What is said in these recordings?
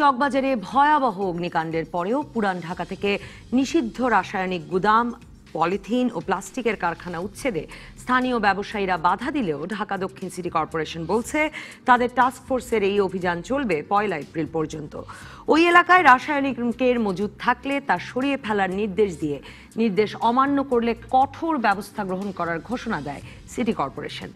চকবাজারে ভয়াবহ অগ্নিকাণ্ডের পরেও পুরান ঢাকা থেকে নিষিদ্ধ রাসায়নিক গুদাম পলিথিন ও প্লাস্টিকের কারখানা উচ্ছেদে স্থানীয় ব্যবসায়ীরা বাধা দিলেও ঢাকা দক্ষিণ সিটি কর্পোরেশন বলছে তাদের টাস্কফোর্সের এই অভিযান চলবে পয়লা এপ্রিল পর্যন্ত ওই এলাকায় রাসায়নিকের মজুদ থাকলে তা সরিয়ে ফেলার নির্দেশ দিয়ে নির্দেশ অমান্য করলে কঠোর ব্যবস্থা গ্রহণ করার ঘোষণা দেয় সিটি কর্পোরেশন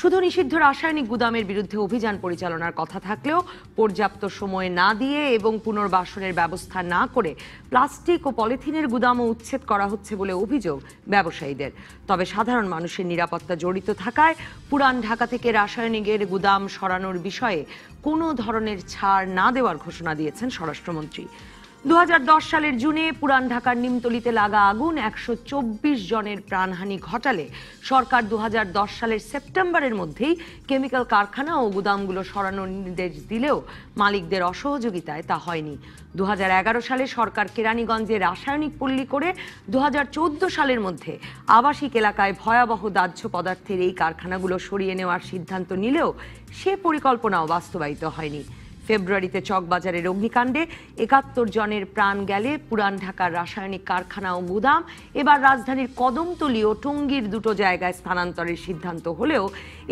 শুধু নিষিদ্ধ রাসায়নিক গুদামের বিরুদ্ধে অভিযান পরিচালনার কথা থাকলেও পর্যাপ্ত সময় না দিয়ে এবং পুনর্বাসনের ব্যবস্থা না করে প্লাস্টিক ও পলিথিনের গুদামও উচ্ছেদ করা হচ্ছে বলে অভিযোগ ব্যবসায়ীদের তবে সাধারণ মানুষের নিরাপত্তা জড়িত থাকায় পুরান ঢাকা থেকে রাসায়নিকের গুদাম সরানোর বিষয়ে কোনো ধরনের ছাড় না দেওয়ার ঘোষণা দিয়েছেন স্বরাষ্ট্রমন্ত্রী দু সালের জুনে পুরান ঢাকার নিমতলিতে লাগা আগুন একশো জনের প্রাণহানি ঘটালে সরকার দু সালের সেপ্টেম্বরের মধ্যেই কেমিক্যাল কারখানা ও গুদামগুলো সরানোর নির্দেশ দিলেও মালিকদের অসহযোগিতায় তা হয়নি দু সালে সরকার কেরানীগঞ্জে রাসায়নিক পল্লী করে দু সালের মধ্যে আবাসিক এলাকায় ভয়াবহ দাহ্য পদার্থের এই কারখানাগুলো সরিয়ে নেওয়ার সিদ্ধান্ত নিলেও সে পরিকল্পনাও বাস্তবায়িত হয়নি ফেব্রুয়ারিতে চকবাজারের অগ্নিকাণ্ডে একাত্তর জনের প্রাণ গেলে পুরান ঢাকার রাসায়নিক কারখানা ও গুদাম এবার রাজধানীর কদমতলি ও টঙ্গীর দুটো জায়গায় স্থানান্তরের সিদ্ধান্ত হলেও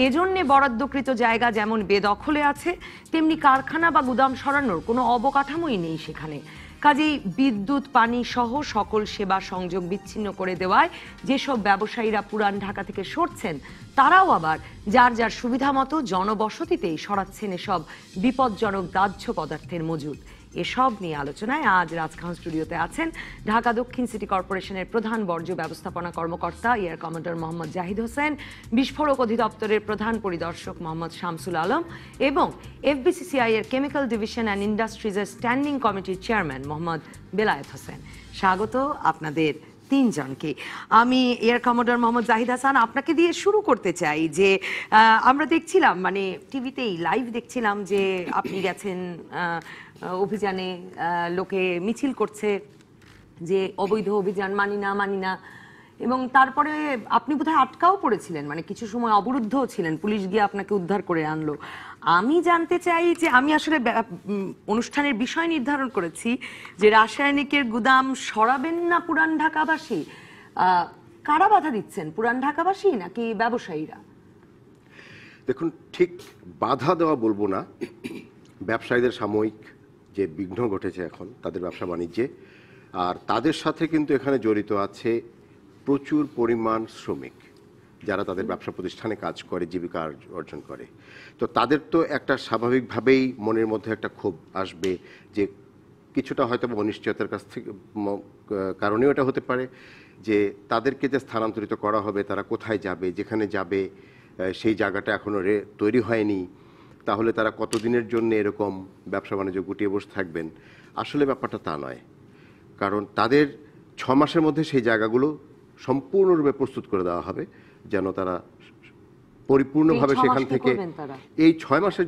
এজন্যে বরাদ্দকৃত জায়গা যেমন বেদখলে আছে তেমনি কারখানা বা গুদাম সরানোর কোনো অবকাঠামোই নেই সেখানে কাজেই বিদ্যুৎ পানি সহ সকল সেবা সংযোগ বিচ্ছিন্ন করে দেওয়ায় যেসব ব্যবসায়ীরা পুরান ঢাকা থেকে সরছেন তারাও আবার যার যার সুবিধা মতো জনবসতিতেই সরাচ্ছেন এসব বিপজ্জনক দাহ্য পদার্থের মজুদ এসব নিয়ে আলোচনায় আজ রাজখান স্টুডিওতে আছেন ঢাকা দক্ষিণ সিটি কর্পোরেশনের প্রধান বর্জ্য ব্যবস্থাপনা কর্মকর্তা এয়ার কমান্ডার মোহাম্মদ জাহিদ হোসেন বিস্ফোরক অধিদপ্তরের প্রধান পরিদর্শক মোহাম্মদ শামসুল আলম এবং এফবিসিসিআই এর কেমিক্যাল ডিভিশন অ্যান্ড ইন্ডাস্ট্রিজের স্ট্যান্ডিং কমিটির চেয়ারম্যান মোহাম্মদ বেলায়েত হোসেন স্বাগত আপনাদের তিনজনকে আমি এয়ার কমোডার মোহাম্মদ জাহিদ হাসান আপনাকে দিয়ে শুরু করতে চাই যে আমরা দেখছিলাম মানে টিভিতেই লাইভ দেখছিলাম যে আপনি গেছেন অভিযানে লোকে মিছিল করছে যে অবৈধ অভিযান মানি না মানি না এবং তারপরে আপনি বোধহয় আটকাও পড়েছিলেন মানে কিছু সময় অবরুদ্ধও ছিলেন পুলিশ গিয়ে আপনাকে উদ্ধার করে আনলো আমি জানতে চাই যে আমি আসলে অনুষ্ঠানের বিষয় নির্ধারণ করেছি যে রাসায়নিকের গুদাম সরাবেন না পুরান ঢাকাবাসী কারা বাধা দিচ্ছেন পুরান ঢাকাবাসী নাকি ব্যবসায়ীরা দেখুন ঠিক বাধা দেওয়া বলবো না ব্যবসায়ীদের সাময়িক যে বিঘ্ন ঘটেছে এখন তাদের ব্যবসা বাণিজ্যে আর তাদের সাথে কিন্তু এখানে জড়িত আছে প্রচুর পরিমাণ শ্রমিক যারা তাদের ব্যবসা প্রতিষ্ঠানে কাজ করে জীবিকা অর্জন করে তো তাদের তো একটা স্বাভাবিকভাবেই মনের মধ্যে একটা ক্ষোভ আসবে যে কিছুটা হয়তো বা অনিশ্চয়তার কাছ থেকে কারণেও এটা হতে পারে যে তাদেরকে যে স্থানান্তরিত করা হবে তারা কোথায় যাবে যেখানে যাবে সেই জায়গাটা এখনও তৈরি হয়নি তাহলে তারা কতদিনের জন্য এরকম ব্যবসা বাণিজ্য গুটিয়ে বসে থাকবেন আসলে ব্যাপারটা তা নয় কারণ তাদের ছ মাসের মধ্যে সেই জায়গাগুলো সম্পূর্ণরূপে প্রস্তুত করে দেওয়া হবে যেন তারা পরিপূর্ণভাবে সেখান থেকে এই ছয় মাসের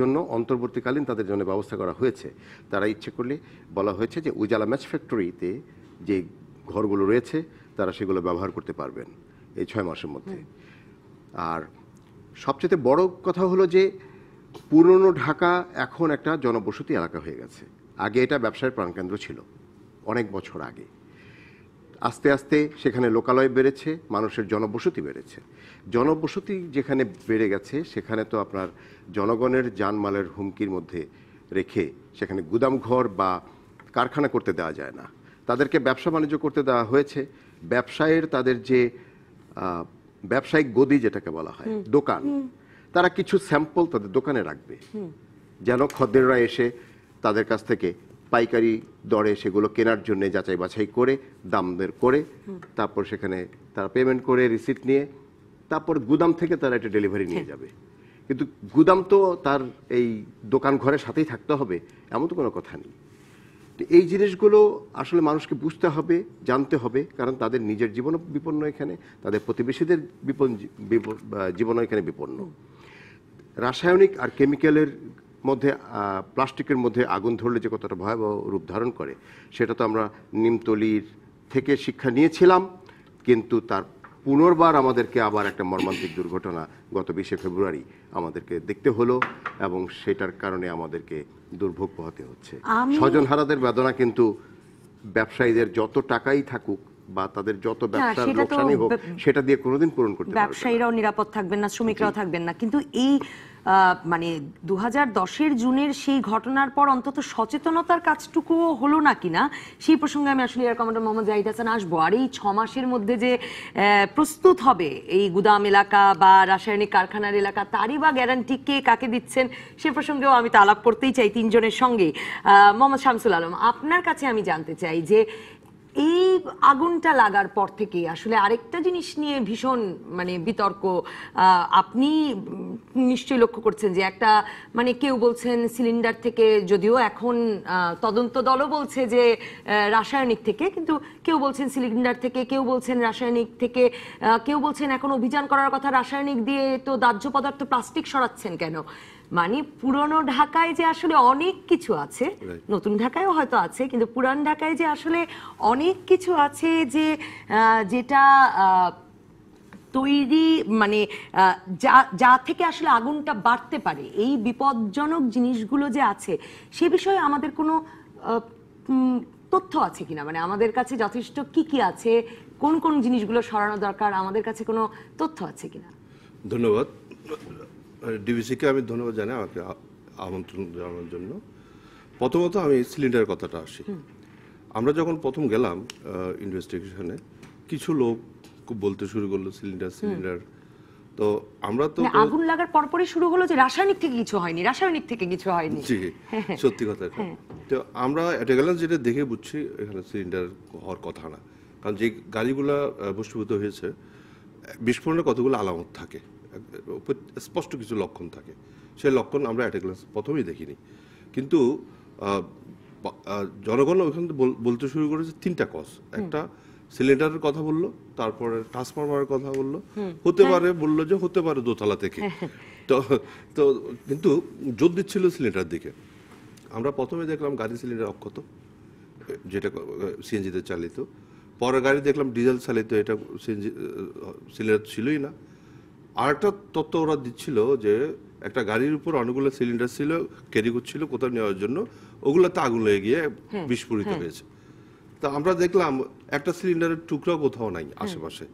জন্য অন্তর্বর্তীকালীন তাদের জন্য ব্যবস্থা করা হয়েছে তারা ইচ্ছে করলে বলা হয়েছে যে উজালা ম্যাচ ফ্যাক্টরিতে যে ঘরগুলো রয়েছে তারা সেগুলো ব্যবহার করতে পারবেন এই ছয় মাসের মধ্যে আর সবচেয়ে বড় কথা হলো যে পুরনো ঢাকা এখন একটা জনবসতি এলাকা হয়ে গেছে আগে এটা ব্যবসায়ের প্রাণকেন্দ্র ছিল অনেক বছর আগে আস্তে আস্তে সেখানে লোকালয় বেড়েছে মানুষের জনবসতি বেড়েছে জনবসতি যেখানে বেড়ে গেছে সেখানে তো আপনার জনগণের জানমালের হুমকির মধ্যে রেখে সেখানে গুদামঘর বা কারখানা করতে দেওয়া যায় না তাদেরকে ব্যবসা বাণিজ্য করতে দেওয়া হয়েছে ব্যবসায়ের তাদের যে ব্যবসায়িক গদি যেটাকে বলা হয় দোকান তারা কিছু স্যাম্পল তাদের দোকানে রাখবে যেন খদ্দেররা এসে তাদের কাছ থেকে পাইকারি দরে সেগুলো কেনার জন্য যাচাই বাছাই করে দাম বের করে তারপর সেখানে তারা পেমেন্ট করে রিসিপ্ট নিয়ে তারপর গুদাম থেকে তারা এটা ডেলিভারি নিয়ে হ্যাঁ। যাবে কিন্তু গুদাম তো তার এই দোকান ঘরের সাথেই থাকতে হবে এমন তো কোনো কথা নেই এই জিনিসগুলো আসলে মানুষকে বুঝতে হবে জানতে হবে কারণ তাদের নিজের জীবনও বিপন্ন এখানে তাদের প্রতিবেশীদের বিপন্ন জীবনও এখানে বিপন্ন রাসায়নিক আর কেমিক্যালের মধ্যে প্লাস্টিকের মধ্যে আগুন ধরলে যে কতটা ভয়াবহ রূপ ধারণ করে সেটা তো আমরা নিমতলির থেকে শিক্ষা নিয়েছিলাম কিন্তু তার পুনর্বার আমাদেরকে আবার একটা মর্মান্তিক দুর্ঘটনা গত বিশে ফেব্রুয়ারি আমাদেরকে দেখতে হলো এবং সেটার কারণে আমাদেরকে দুর্ভোগ পোহাতে হচ্ছে স্বজনহারাদের বেদনা কিন্তু ব্যবসায়ীদের যত টাকাই থাকুক বা তাদের যত হ্যাঁ, ব্যবসার লোকসানই হোক সেটা দিয়ে কোনোদিন পূরণ করতে পারবে ব্যবসায়ীরাও নিরাপদ থাকবেন না শ্রমিকরাও থাকবেন না কিন্তু এই মানে দু দশের জুনের সেই ঘটনার পর অন্তত সচেতনতার কাজটুকুও হলো না কিনা সেই প্রসঙ্গে আমি আসলে এয়ার কমান্ডার মোহাম্মদ জাহিদ হাসান আসবো আর এই ছ মাসের মধ্যে যে প্রস্তুত হবে এই গুদাম এলাকা বা রাসায়নিক কারখানার এলাকা তারই বা গ্যারান্টি কে কাকে দিচ্ছেন সে প্রসঙ্গেও আমি তো আলাপ করতেই চাই তিনজনের সঙ্গে মোহাম্মদ শামসুল আলম আপনার কাছে আমি জানতে চাই যে এই আগুনটা লাগার পর থেকে আসলে আরেকটা জিনিস নিয়ে ভীষণ মানে বিতর্ক আপনি নিশ্চয়ই লক্ষ্য করছেন যে একটা মানে কেউ বলছেন সিলিন্ডার থেকে যদিও এখন তদন্ত দলও বলছে যে রাসায়নিক থেকে কিন্তু কেউ বলছেন সিলিন্ডার থেকে কেউ বলছেন রাসায়নিক থেকে কেউ বলছেন এখন অভিযান করার কথা রাসায়নিক দিয়ে তো দাহ্য পদার্থ প্লাস্টিক সরাচ্ছেন কেন মানে পুরনো ঢাকায় যে আসলে অনেক কিছু আছে নতুন ঢাকায়ও হয়তো আছে কিন্তু পুরান ঢাকায় যে আসলে অনেক কিছু আছে যে যেটা তৈরি মানে যা যা থেকে আসলে আগুনটা বাড়তে পারে এই বিপজ্জনক জিনিসগুলো যে আছে সে বিষয়ে আমাদের কোনো তথ্য আছে কিনা মানে আমাদের কাছে যথেষ্ট কি কি আছে কোন কোন জিনিসগুলো সরানো দরকার আমাদের কাছে কোনো তথ্য আছে কিনা ধন্যবাদ ডিবিসিকে আমি ধন্যবাদ জানাই আমাকে আমন্ত্রণ জানানোর জন্য প্রথমত আমি সিলিন্ডারের কথাটা আসি আমরা যখন প্রথম গেলাম ইনভেস্টিগেশনে কিছু লোক খুব বলতে শুরু করলো সিলিন্ডার সিলিন্ডার তো আমরা মানে তো আগুন লাগার পরপরই শুরু হলো যে রাসায়নিক থেকে কিছু হয়নি রাসায়নিক থেকে কিছু হয়নি জি হ্যাঁ। সত্যি কথা হ্যাঁ। তো আমরা এটা গেলাম যেটা দেখে বুঝছি এখানে সিলিন্ডার হওয়ার কথা না কারণ যে গাড়িগুলা বস্তুভূত হয়েছে বিস্ফোরণের কতগুলো আলামত থাকে স্পষ্ট কিছু লক্ষণ থাকে সেই লক্ষণ আমরা অ্যাট প্রথমেই দেখিনি কিন্তু জনগণ ওইখান বলতে শুরু করেছে তিনটা কজ একটা সিলিন্ডারের কথা বললো তারপরে ট্রান্সফরমারের কথা বললো হ্যাঁ। হতে পারে বললো যে হতে পারে দোতলা থেকে হ্যাঁ, হ্যাঁ। তো তো কিন্তু জোর দিচ্ছিল সিলিন্ডার দিকে আমরা প্রথমে দেখলাম গাড়ি সিলিন্ডার অক্ষত যেটা সিএনজিতে চালিত পরে গাড়ি দেখলাম ডিজেল চালিত এটা সিএনজি সিলিন্ডার ছিলই না আর একটা তথ্য ওরা দিচ্ছিল যে একটা গাড়ির উপর অনেকগুলো সিলিন্ডার ছিল ক্যারি করছিল কোথাও নেওয়ার জন্য ওগুলোতে আগুন লেগে গিয়ে হ্যাঁ, বিস্ফোরিত হ্যাঁ। হয়েছে তা আমরা দেখলাম একটা সিলিন্ডারের টুকরা কোথাও নাই হ্যাঁ। আশেপাশে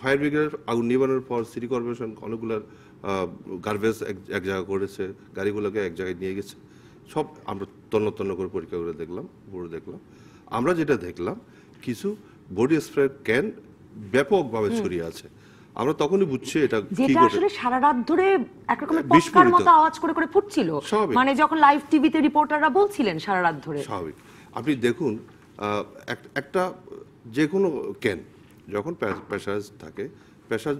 ফায়ার ব্রিগেড আগুন নিবানোর পর সিটি কর্পোরেশন অনেকগুলো গার্বেজ এক জায়গা করেছে গাড়িগুলোকে এক জায়গায় নিয়ে গেছে সব আমরা তন্ন তন্ন করে পরীক্ষা করে দেখলাম ঘুরে দেখলাম আমরা যেটা দেখলাম কিছু বডি স্প্রে ক্যান ব্যাপকভাবে ছড়িয়ে আছে আমরা তখনই বুঝছি এটা যেটা আসলে সারা রাত ধরে একরকমের হ্যাঁ, পটকার মতো আওয়াজ করে করে ফুটছিল মানে যখন লাইভ টিভিতে রিপোর্টাররা বলছিলেন সারা রাত ধরে স্বাভাবিক আপনি দেখুন একটা যে কোনো ক্যান যখন প্রেশার থাকে প্রেশার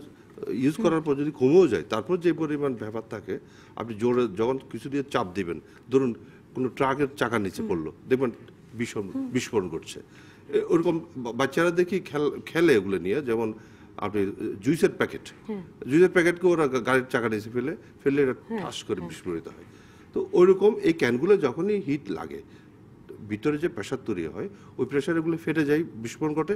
ইউজ করার পর যদি কমেও যায় তারপর যে পরিমাণ ব্যাপার থাকে আপনি জোরে যখন কিছু দিয়ে চাপ দিবেন ধরুন কোনো ট্রাকের চাকা নিচে পড়লো দেখবেন বিস্ফোরণ বিস্ফোরণ করছে ওরকম বাচ্চারা দেখি খেলে এগুলো নিয়ে যেমন আপনি জুইসের প্যাকেট হ্যাঁ। জুইসের প্যাকেটকে ওরা গাড়ির চাকা নিচে ফেলে ফেলে এটা হ্যাঁ, ঠাস করে হ্যাঁ। বিস্ফোরিত হয় তো ওইরকম এই ক্যানগুলো যখনই হিট লাগে ভিতরে যে প্রেশার তৈরি হয় ওই প্রেশারগুলো ফেটে যায় বিস্ফোরণ ঘটে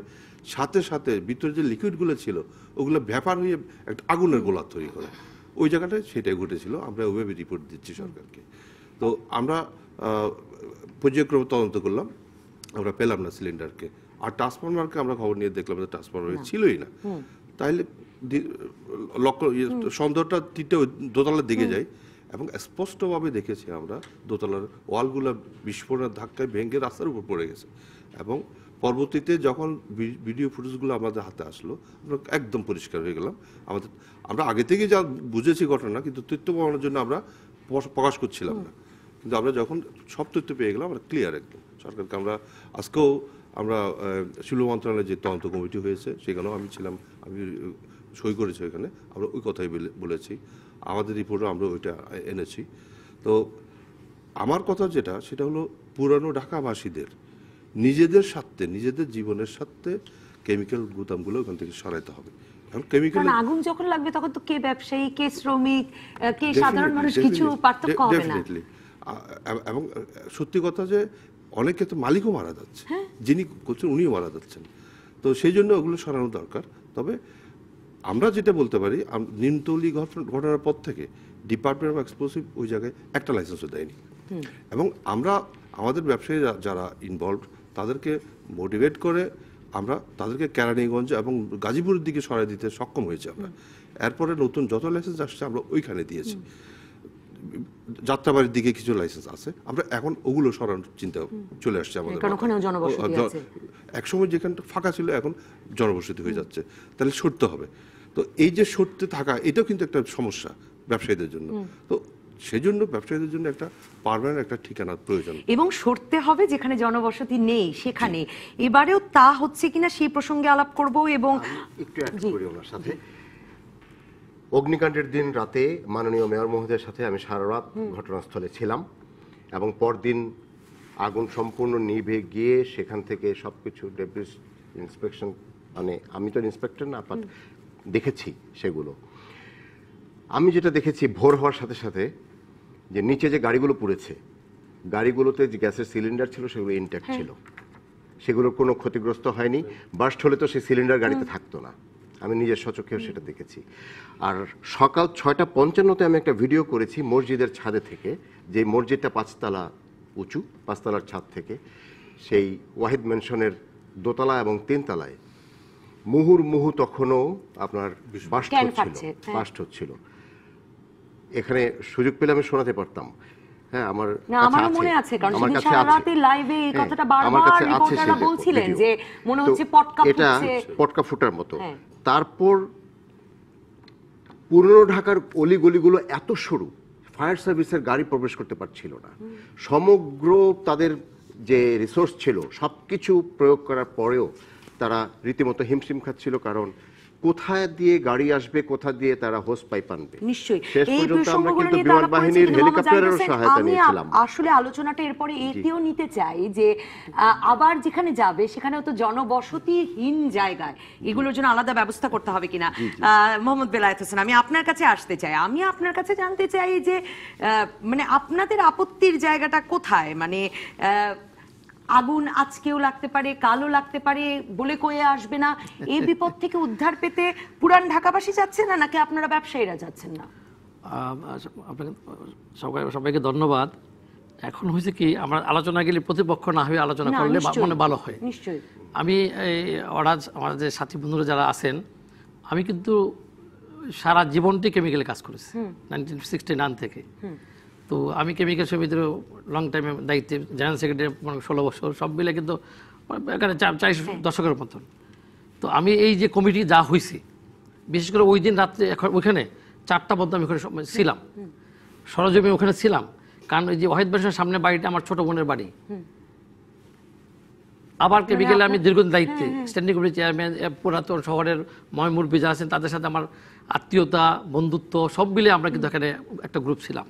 সাথে সাথে ভিতরে যে লিকুইডগুলো ছিল ওগুলো ভ্যাপার হয়ে একটা আগুনের গোলা তৈরি করে ওই জায়গাটায় সেটাই ঘটেছিল আমরা ওইভাবে রিপোর্ট দিচ্ছি সরকারকে তো আমরা পর্যায়ক্রম তদন্ত করলাম আমরা পেলাম না সিলিন্ডারকে আর ট্রান্সফরমারকে আমরা খবর নিয়ে দেখলাম যে ট্রান্সফরমার ছিলই না তাহলে লক্ষ্য ইয়ে সন্দেহটা তিনটে দোতলার দিকে যায় এবং স্পষ্টভাবে দেখেছি আমরা দোতলার ওয়ালগুলো বিস্ফোরণের ধাক্কায় ভেঙে রাস্তার উপর পড়ে গেছে এবং পরবর্তীতে যখন ভিডিও ফুটেজগুলো আমাদের হাতে আসলো আমরা একদম পরিষ্কার হয়ে গেলাম আমাদের আমরা আগে থেকে যা বুঝেছি ঘটনা কিন্তু তথ্য পাওয়ানোর জন্য আমরা প্রকাশ করছিলাম না কিন্তু আমরা যখন সব তথ্য পেয়ে গেলাম আমরা ক্লিয়ার একদম সরকারকে আমরা আজকেও আমরা শিল্প মন্ত্রণালয়ের যে তদন্ত কমিটি হয়েছে সেখানেও আমি ছিলাম আমি সই করেছি ওইখানে আমরা ওই কথাই বলেছি আমাদের রিপোর্টও আমরা ওইটা এনেছি তো আমার কথা যেটা সেটা হলো পুরানো ঢাকাবাসীদের নিজেদের স্বার্থে নিজেদের জীবনের স্বার্থে কেমিক্যাল গুদামগুলো ওখান থেকে সরাইতে হবে কারণ আগুন যখন লাগবে তখন তো কে ব্যবসায়ী কে শ্রমিক সাধারণ এবং সত্যি কথা যে অনেক ক্ষেত্রে মালিকও মারা যাচ্ছে হ্যাঁ। যিনি করছেন উনিও মারা যাচ্ছেন তো সেই জন্য ওগুলো সরানো দরকার তবে আমরা যেটা বলতে পারি নিমতলি ঘটনার পর থেকে ডিপার্টমেন্ট অফ এক্সপ্লোসিভ ওই জায়গায় একটা লাইসেন্সও দেয়নি এবং আমরা আমাদের ব্যবসায়ী যারা ইনভলভ তাদেরকে মোটিভেট করে আমরা তাদেরকে কেরানীগঞ্জ এবং গাজীপুরের দিকে সরাই দিতে সক্ষম হয়েছে আমরা এরপরে নতুন যত লাইসেন্স আসছে আমরা ওইখানে দিয়েছি যাত্রাবাড়ির দিকে কিছু লাইসেন্স আছে আমরা এখন ওগুলো সরানোর চিন্তা চলে আসছে আমাদের একসময় যেখানটা ফাঁকা ছিল এখন জনবসতি হয়ে যাচ্ছে তাহলে সরতে হবে তো এই যে সরতে থাকা এটাও কিন্তু একটা সমস্যা ব্যবসায়ীদের জন্য তো সেজন্য ব্যবসায়ীদের জন্য একটা পারমানেন্ট একটা ঠিকানা প্রয়োজন এবং সরতে হবে যেখানে জনবসতি নেই সেখানে এবারেও তা হচ্ছে কিনা সেই প্রসঙ্গে আলাপ করব এবং একটু অ্যাড করি ওনার সাথে অগ্নিকাণ্ডের দিন রাতে মাননীয় মেয়র মহোদয়ের সাথে আমি সারা রাত ঘটনাস্থলে ছিলাম এবং পরদিন আগুন সম্পূর্ণ নিভে গিয়ে সেখান থেকে সব কিছু ডেব্রিস ইন্সপেকশন মানে আমি তো ইন্সপেক্টর না বাট দেখেছি সেগুলো আমি যেটা দেখেছি ভোর হওয়ার সাথে সাথে যে নিচে যে গাড়িগুলো পুড়েছে গাড়িগুলোতে যে গ্যাসের সিলিন্ডার ছিল সেগুলো ইনট্যাক্ট ছিল সেগুলোর কোনো ক্ষতিগ্রস্ত হয়নি বাস্ট হলে তো সেই সিলিন্ডার গাড়িতে থাকতো না আমি নিজের সচক্ষেও সেটা দেখেছি আর সকাল ছয়টা পঞ্চান্নতে আমি একটা ভিডিও করেছি মসজিদের ছাদে থেকে যে মসজিদটা পাঁচতলা উঁচু পাঁচতলার ছাদ থেকে সেই ওয়াহিদ ম্যানশনের দোতলা এবং তিনতলায় মুহুর মুহু তখনও আপনার বাষ্ট হ্যাঁ। হচ্ছিল এখানে সুযোগ পেলে আমি শোনাতে পারতাম হ্যাঁ আমার আমারও মনে আছে হ্যাঁ, বলছিলেন মনে হচ্ছে পটকা পটকা ফুটার মতো হ্যাঁ। তারপর পুরনো ঢাকার অলিগলিগুলো এত সরু ফায়ার সার্ভিসের গাড়ি প্রবেশ করতে পারছিল না সমগ্র তাদের যে রিসোর্স ছিল সব কিছু প্রয়োগ করার পরেও তারা রীতিমতো হিমশিম খাচ্ছিল কারণ কোথায় দিয়ে গাড়ি আসবে কোথা দিয়ে তারা হোস পাইপ পানবে নিশ্চয়ই পর্যন্ত আমরা কিন্তু বিমান বাহিনীর হেলিকপ্টারের সহায়তা নিয়েছিলাম আসলে আলোচনাটা এরপরে এটিও নিতে চাই যে আবার যেখানে যাবে সেখানেও তো জনবসতিহীন জায়গায় এগুলোর জন্য আলাদা ব্যবস্থা করতে হবে কিনা মোহাম্মদ বেলায়েত হোসেন আমি আপনার কাছে আসতে চাই আমি আপনার কাছে জানতে চাই যে মানে আপনাদের আপত্তির জায়গাটা কোথায় মানে আগুন আজকেও লাগতে পারে কালো লাগতে পারে বলে কয়ে আসবে না এই বিপদ থেকে উদ্ধার পেতে পুরান ঢাকাবাসী যাচ্ছে না নাকি আপনারা ব্যবসায়ীরা যাচ্ছেন না আপনাকে সবাই সবাইকে ধন্যবাদ এখন হয়েছে কি আমরা আলোচনা গেলে প্রতিপক্ষ না হয়ে আলোচনা করলে মানে ভালো হয় নিশ্চয়ই আমি অরাজ আমার যে সাথী বন্ধুরা যারা আছেন আমি কিন্তু সারা জীবনটি কেমিক্যালে কাজ করেছি নাইনটিন সিক্সটি নাইন থেকে তো আমি কেমিক্যাল সমিতির লং টাইমে দায়িত্বে জেনারেল সেক্রেটারি মানে ষোলো বছর সব মিলে কিন্তু এখানে চারশো দশকের মতন তো আমি এই যে কমিটি যা হয়েছি বিশেষ করে ওই দিন রাত্রে এখন ওইখানে চারটা পর্যন্ত আমি ওখানে ছিলাম সরজমি ওখানে ছিলাম কারণ ওই যে ওয়াহিদ বাসার সামনে বাড়িটা আমার ছোট বোনের বাড়ি আবার কেমিক্যালে আমি দীর্ঘদিন হ্যাঁ, দায়িত্বে স্ট্যান্ডিং কমিটির চেয়ারম্যান পুরাতন শহরের ময়মুরবি যারা আছেন তাদের সাথে আমার আত্মীয়তা বন্ধুত্ব সব মিলে আমরা কিন্তু এখানে একটা গ্রুপ ছিলাম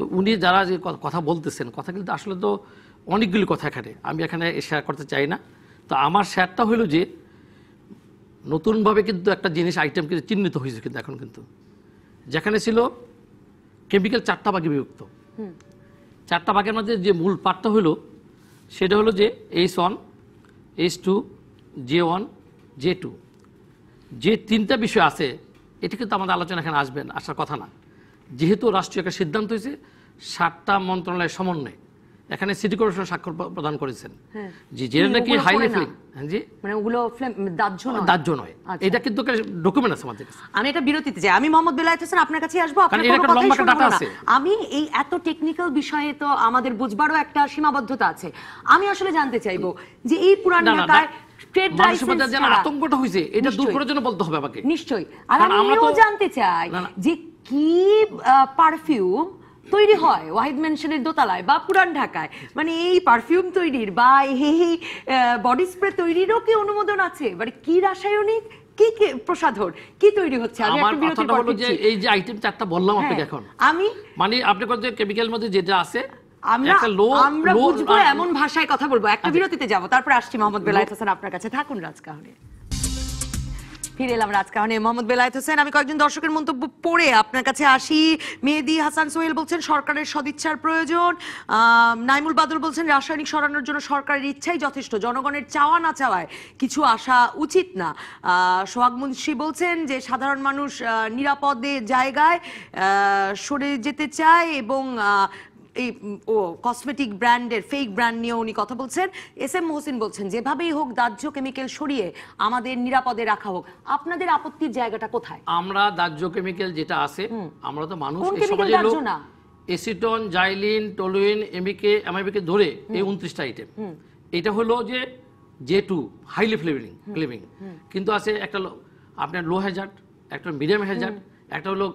তো উনি যারা যে কথা বলতেছেন কথা কিন্তু আসলে তো অনেকগুলি কথা এখানে আমি এখানে শেয়ার করতে চাই না তো আমার শেয়ারটা হলো যে নতুনভাবে কিন্তু একটা জিনিস আইটেম কিন্তু চিহ্নিত হয়েছে কিন্তু এখন কিন্তু যেখানে ছিল কেমিক্যাল চারটা ভাগে বিভক্ত চারটা ভাগের মধ্যে যে মূল পার্টটা হলো সেটা হলো যে H one H two J one J two যে তিনটা বিষয় আছে এটা কিন্তু আমাদের আলোচনা এখানে আসবেন আসার কথা না যেহেতু রাষ্ট্রীয় একটা সিদ্ধান্ত হয়েছে সাতটা মন্ত্রণালয়ের সমন্বয়ে এখানে সিটি কর্পোরেশন স্বাক্ষর প্রদান করেছেন হ্যাঁ। জি যেটা নাকি হাইলি হ্যাঁ, জি মানে ওগুলো মানে দাহ্য নয় দাহ্য নয় আচ্ছা। এটা কিন্তু ডকুমেন্ট আছে আমাদের কাছে আমি এটা বিরতিতে যাই আমি মোহাম্মদ বেলায়েত হোসেন আপনার কাছে আসবো আপনার কোনো শুনবো না আমি এই এত টেকনিক্যাল বিষয়ে তো আমাদের বুঝবারও একটা সীমাবদ্ধতা আছে আমি আসলে জানতে চাইবো যে এই পুরান ঢাকায় আতঙ্কটা এটা দূর করার জন্য বলতে হবে আমাকে নিশ্চয়ই আর জানতে চাই যে কি পারফিউম তৈরি হয় ওয়াহিদ মেনশনের দোতলায় বা পুরান ঢাকায় মানে এই পারফিউম তৈরির বা এই বডি স্প্রে তৈরিরও কি অনুমোদন আছে মানে কি রাসায়নিক কি কি প্রসাধন কি তৈরি হচ্ছে আমি বিরতি যে এই যে আইটেম চারটা বললাম হ্যাঁ, আপনাকে এখন আমি মানে আপনি কেমিক্যাল মধ্যে যেটা আছে আমরা আমরা বুঝবো এমন ভাষায় কথা বলবো একটা আচ্ছা। বিরতিতে যাব তারপর আসছি মোহাম্মদ বেলায়েত হোসেন আপনার কাছে থাকুন রাজকাহনে ফিরে এলাম রাজকাহনে মোহাম্মদ বেলায়েত হোসেন আমি কয়েকজন দর্শকের মন্তব্য পড়ে আপনার কাছে আসি মেহেদি হাসান সোহেল বলছেন সরকারের সদিচ্ছার প্রয়োজন নাইমুল বাদল বলছেন রাসায়নিক সরানোর জন্য সরকারের ইচ্ছাই যথেষ্ট জনগণের চাওয়া না চাওয়ায় কিছু আসা উচিত না সোহাগ মুন্সি বলছেন যে সাধারণ মানুষ নিরাপদে জায়গায় সরে যেতে চায় এবং এই ও কসমেটিক ব্র্যান্ডের ফেক ব্র্যান্ড নিয়ে উনি কথা বলছেন এস এম মোহসিন বলছেন যেভাবেই হোক দাহ্য কেমিক্যাল সরিয়ে আমাদের নিরাপদে রাখা হোক আপনাদের আপত্তির জায়গাটা কোথায় আমরা দাহ্য কেমিক্যাল যেটা আছে আমরা তো মানুষ এসিটন জাইলিন টলুইন এমিকে এমআইবিকে ধরে এই উনত্রিশটা আইটেম এটা হলো যে জে টু হাইলি ফ্লেভিং ফ্লেভিং কিন্তু আছে একটা আপনার লো হ্যাজার্ড একটা মিডিয়াম হ্যাজার্ড একটা হলো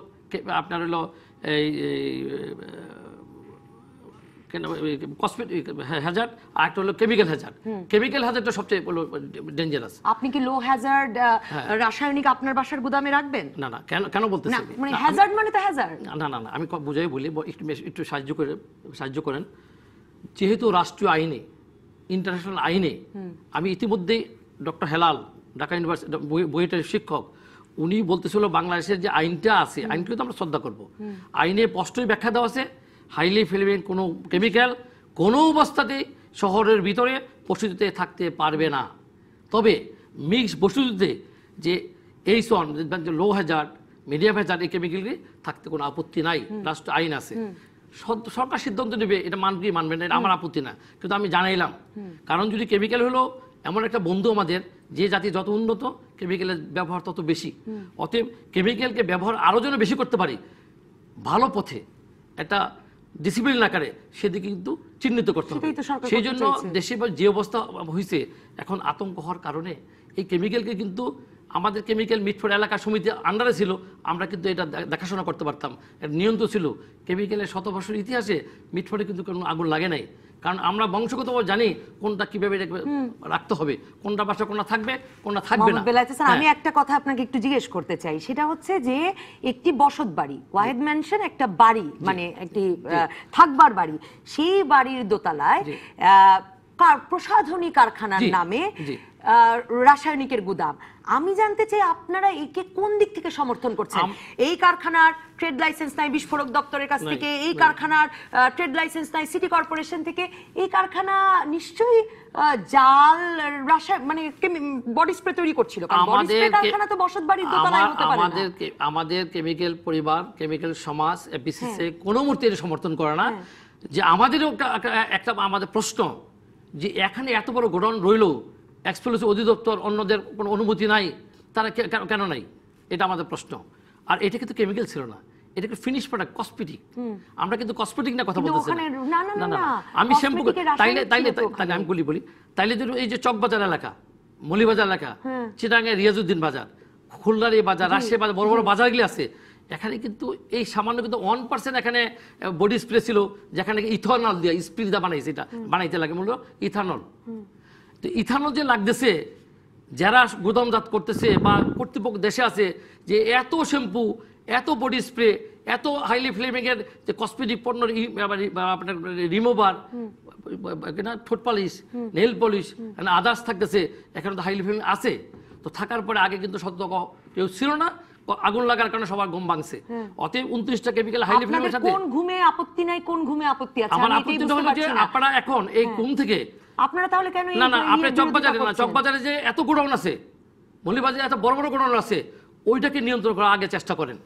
আপনার হলো এই কসমেটিক হ্যাজার্ড আর একটা হলো কেমিক্যাল হ্যাজার্ড কেমিক্যাল হ্যাজার্ডটা সবচেয়ে ডেঞ্জারাস আপনি কি লো হ্যাজার্ড রাসায়নিক আপনার বাসার গুদামে রাখবেন না না কেন কেন বলতেছেন মানে হ্যাজার্ড মানে তো হ্যাজার্ড না না না আমি বুঝাই বলি একটু একটু সাহায্য করে সাহায্য করেন যেহেতু রাষ্ট্রীয় আইনে ইন্টারন্যাশনাল আইনে আমি ইতিমধ্যেই ডক্টর হেলাল ঢাকা ইউনিভার্সিটি বইটার শিক্ষক উনি বলতেছিল বাংলাদেশের যে আইনটা আছে আইনটিকে তো আমরা শ্রদ্ধা করব আইনে স্পষ্টই ব্যাখ্যা দেওয়া আছে হাইলি ফেলবেন কোনো কেমিক্যাল কোনো অবস্থাতে শহরের ভিতরে বসতিতে থাকতে পারবে না তবে মিক্স বসতিতে যে এই সন লো হ্যাজার্ড মিডিয়াম হ্যাজার্ড এই কেমিক্যালে থাকতে কোনো আপত্তি নাই রাষ্ট্র আইন আছে সরকার সিদ্ধান্ত নেবে এটা মানবে মানবে না এটা আমার আপত্তি না কিন্তু আমি জানাইলাম কারণ যদি কেমিক্যাল হলো এমন একটা বন্ধু আমাদের যে জাতি যত উন্নত কেমিক্যালের ব্যবহার তত বেশি অতএব কেমিক্যালকে ব্যবহার আরও যেন বেশি করতে পারি ভালো পথে একটা ডিসিপ্লিন আকারে সেদিকে কিন্তু চিহ্নিত করতে হবে সেই জন্য দেশে যে অবস্থা হয়েছে এখন আতঙ্ক হওয়ার কারণে এই কেমিক্যালকে কিন্তু আমাদের কেমিক্যাল মিটফোর এলাকা সমিতি আন্ডারে ছিল আমরা কিন্তু এটা দেখাশোনা করতে পারতাম নিয়ন্ত্রণ ছিল কেমিক্যালের শত বছর ইতিহাসে মিটফোরে কিন্তু কোনো আগুন লাগে নাই কারণ আমরা বংশগত জানি কোনটা কিভাবে রাখতে হবে কোনটা বাসা কোনটা থাকবে কোনটা থাকবে না আমি হ্যাঁ। একটা কথা আপনাকে একটু জিজ্ঞেস করতে চাই সেটা হচ্ছে যে একটি বসত বাড়ি ওয়াহেদ ম্যানশন একটা বাড়ি মানে একটি থাকবার বাড়ি সেই বাড়ির দোতলায় প্রসাধনী কারখানার নামে রাসায়নিকের গুদাম আমি জানতে চাই আপনারা একে কোন দিক থেকে সমর্থন করছেন এই কারখানার ট্রেড লাইসেন্স নাই বিস্ফোরক দপ্তরের কাছ থেকে এই কারখানার ট্রেড লাইসেন্স নাই সিটি কর্পোরেশন থেকে এই কারখানা নিশ্চয়ই জাল রাসায়নিক মানে বডি স্প্রে তৈরি করছিল আমাদের কারখানা তো বসত বাড়ির দোতলায় হতে পারে আমাদের আমাদের কেমিক্যাল পরিবার কেমিক্যাল সমাজ এপিসিসি হ্যাঁ। কোনো মূর্তি সমর্থন করে না হ্যাঁ। যে আমাদেরও একটা আমাদের প্রশ্ন যে এখানে এত বড় ঘটন রইলো এক্সপ্লোসিভ অধিদপ্তর অন্যদের কোনো অনুমতি নাই তারা কেন নাই এটা আমাদের প্রশ্ন আর এটা কিন্তু কেমিক্যাল ছিল না এটা কিন্তু ফিনিশ প্রোডাক্ট কসমেটিক আমরা কিন্তু কসমেটিক না কথা বলতেছি না না আমি শ্যাম্পু তাইলে তাইলে তাইলে আমি বলি বলি তাইলে যদি এই যে চকবাজার এলাকা মলিবাজার এলাকা হ্যাঁ। চিটাঙ্গের রিয়াজউদ্দিন বাজার খুলনার এই বাজার রাজশাহী বাজার বড় বড় বাজারগুলি আছে এখানে কিন্তু এই সামান্য কিন্তু ওয়ান পার্সেন্ট এখানে বডি স্প্রে ছিল যেখানে ইথানল দিয়ে দা বানাইছে এটা বানাইতে লাগে মূল ইথানল তো ইথানল যে লাগতেছে যারা গুদামজাত করতেছে বা কর্তৃপক্ষ দেশে আছে যে এত শ্যাম্পু এত বডি স্প্রে এত হাইলি ফ্লেমিংয়ের যে কসমেটিক পণ্যের আপনার রিমোভার ঠোঁট পলিশ নেল পলিশ আদার্স থাকতেছে এখানে তো হাইলি ফ্লেমিং আছে তো থাকার পরে আগে কিন্তু সতর্ক কেউ ছিল না আগুন লাগার কারণে সবার ঘুম ভাঙছে হ্যাঁ। অতএব উনত্রিশটা কেমিক্যাল হাইলি ফিল্মের সাথে কোন ঘুমে আপত্তি নাই কোন ঘুমে আপত্তি আছে আমার আপত্তি হলো যে আপনারা এখন এই হ্যাঁ। ঘুম থেকে আপনারা তাহলে কেন না না আপনি চকবাজারে না চকবাজারে যে এত গোডাউন আছে মল্লিবাজারে এত বড় বড় গোডাউন আছে ওইটাকে নিয়ন্ত্রণ করার আগে চেষ্টা করেন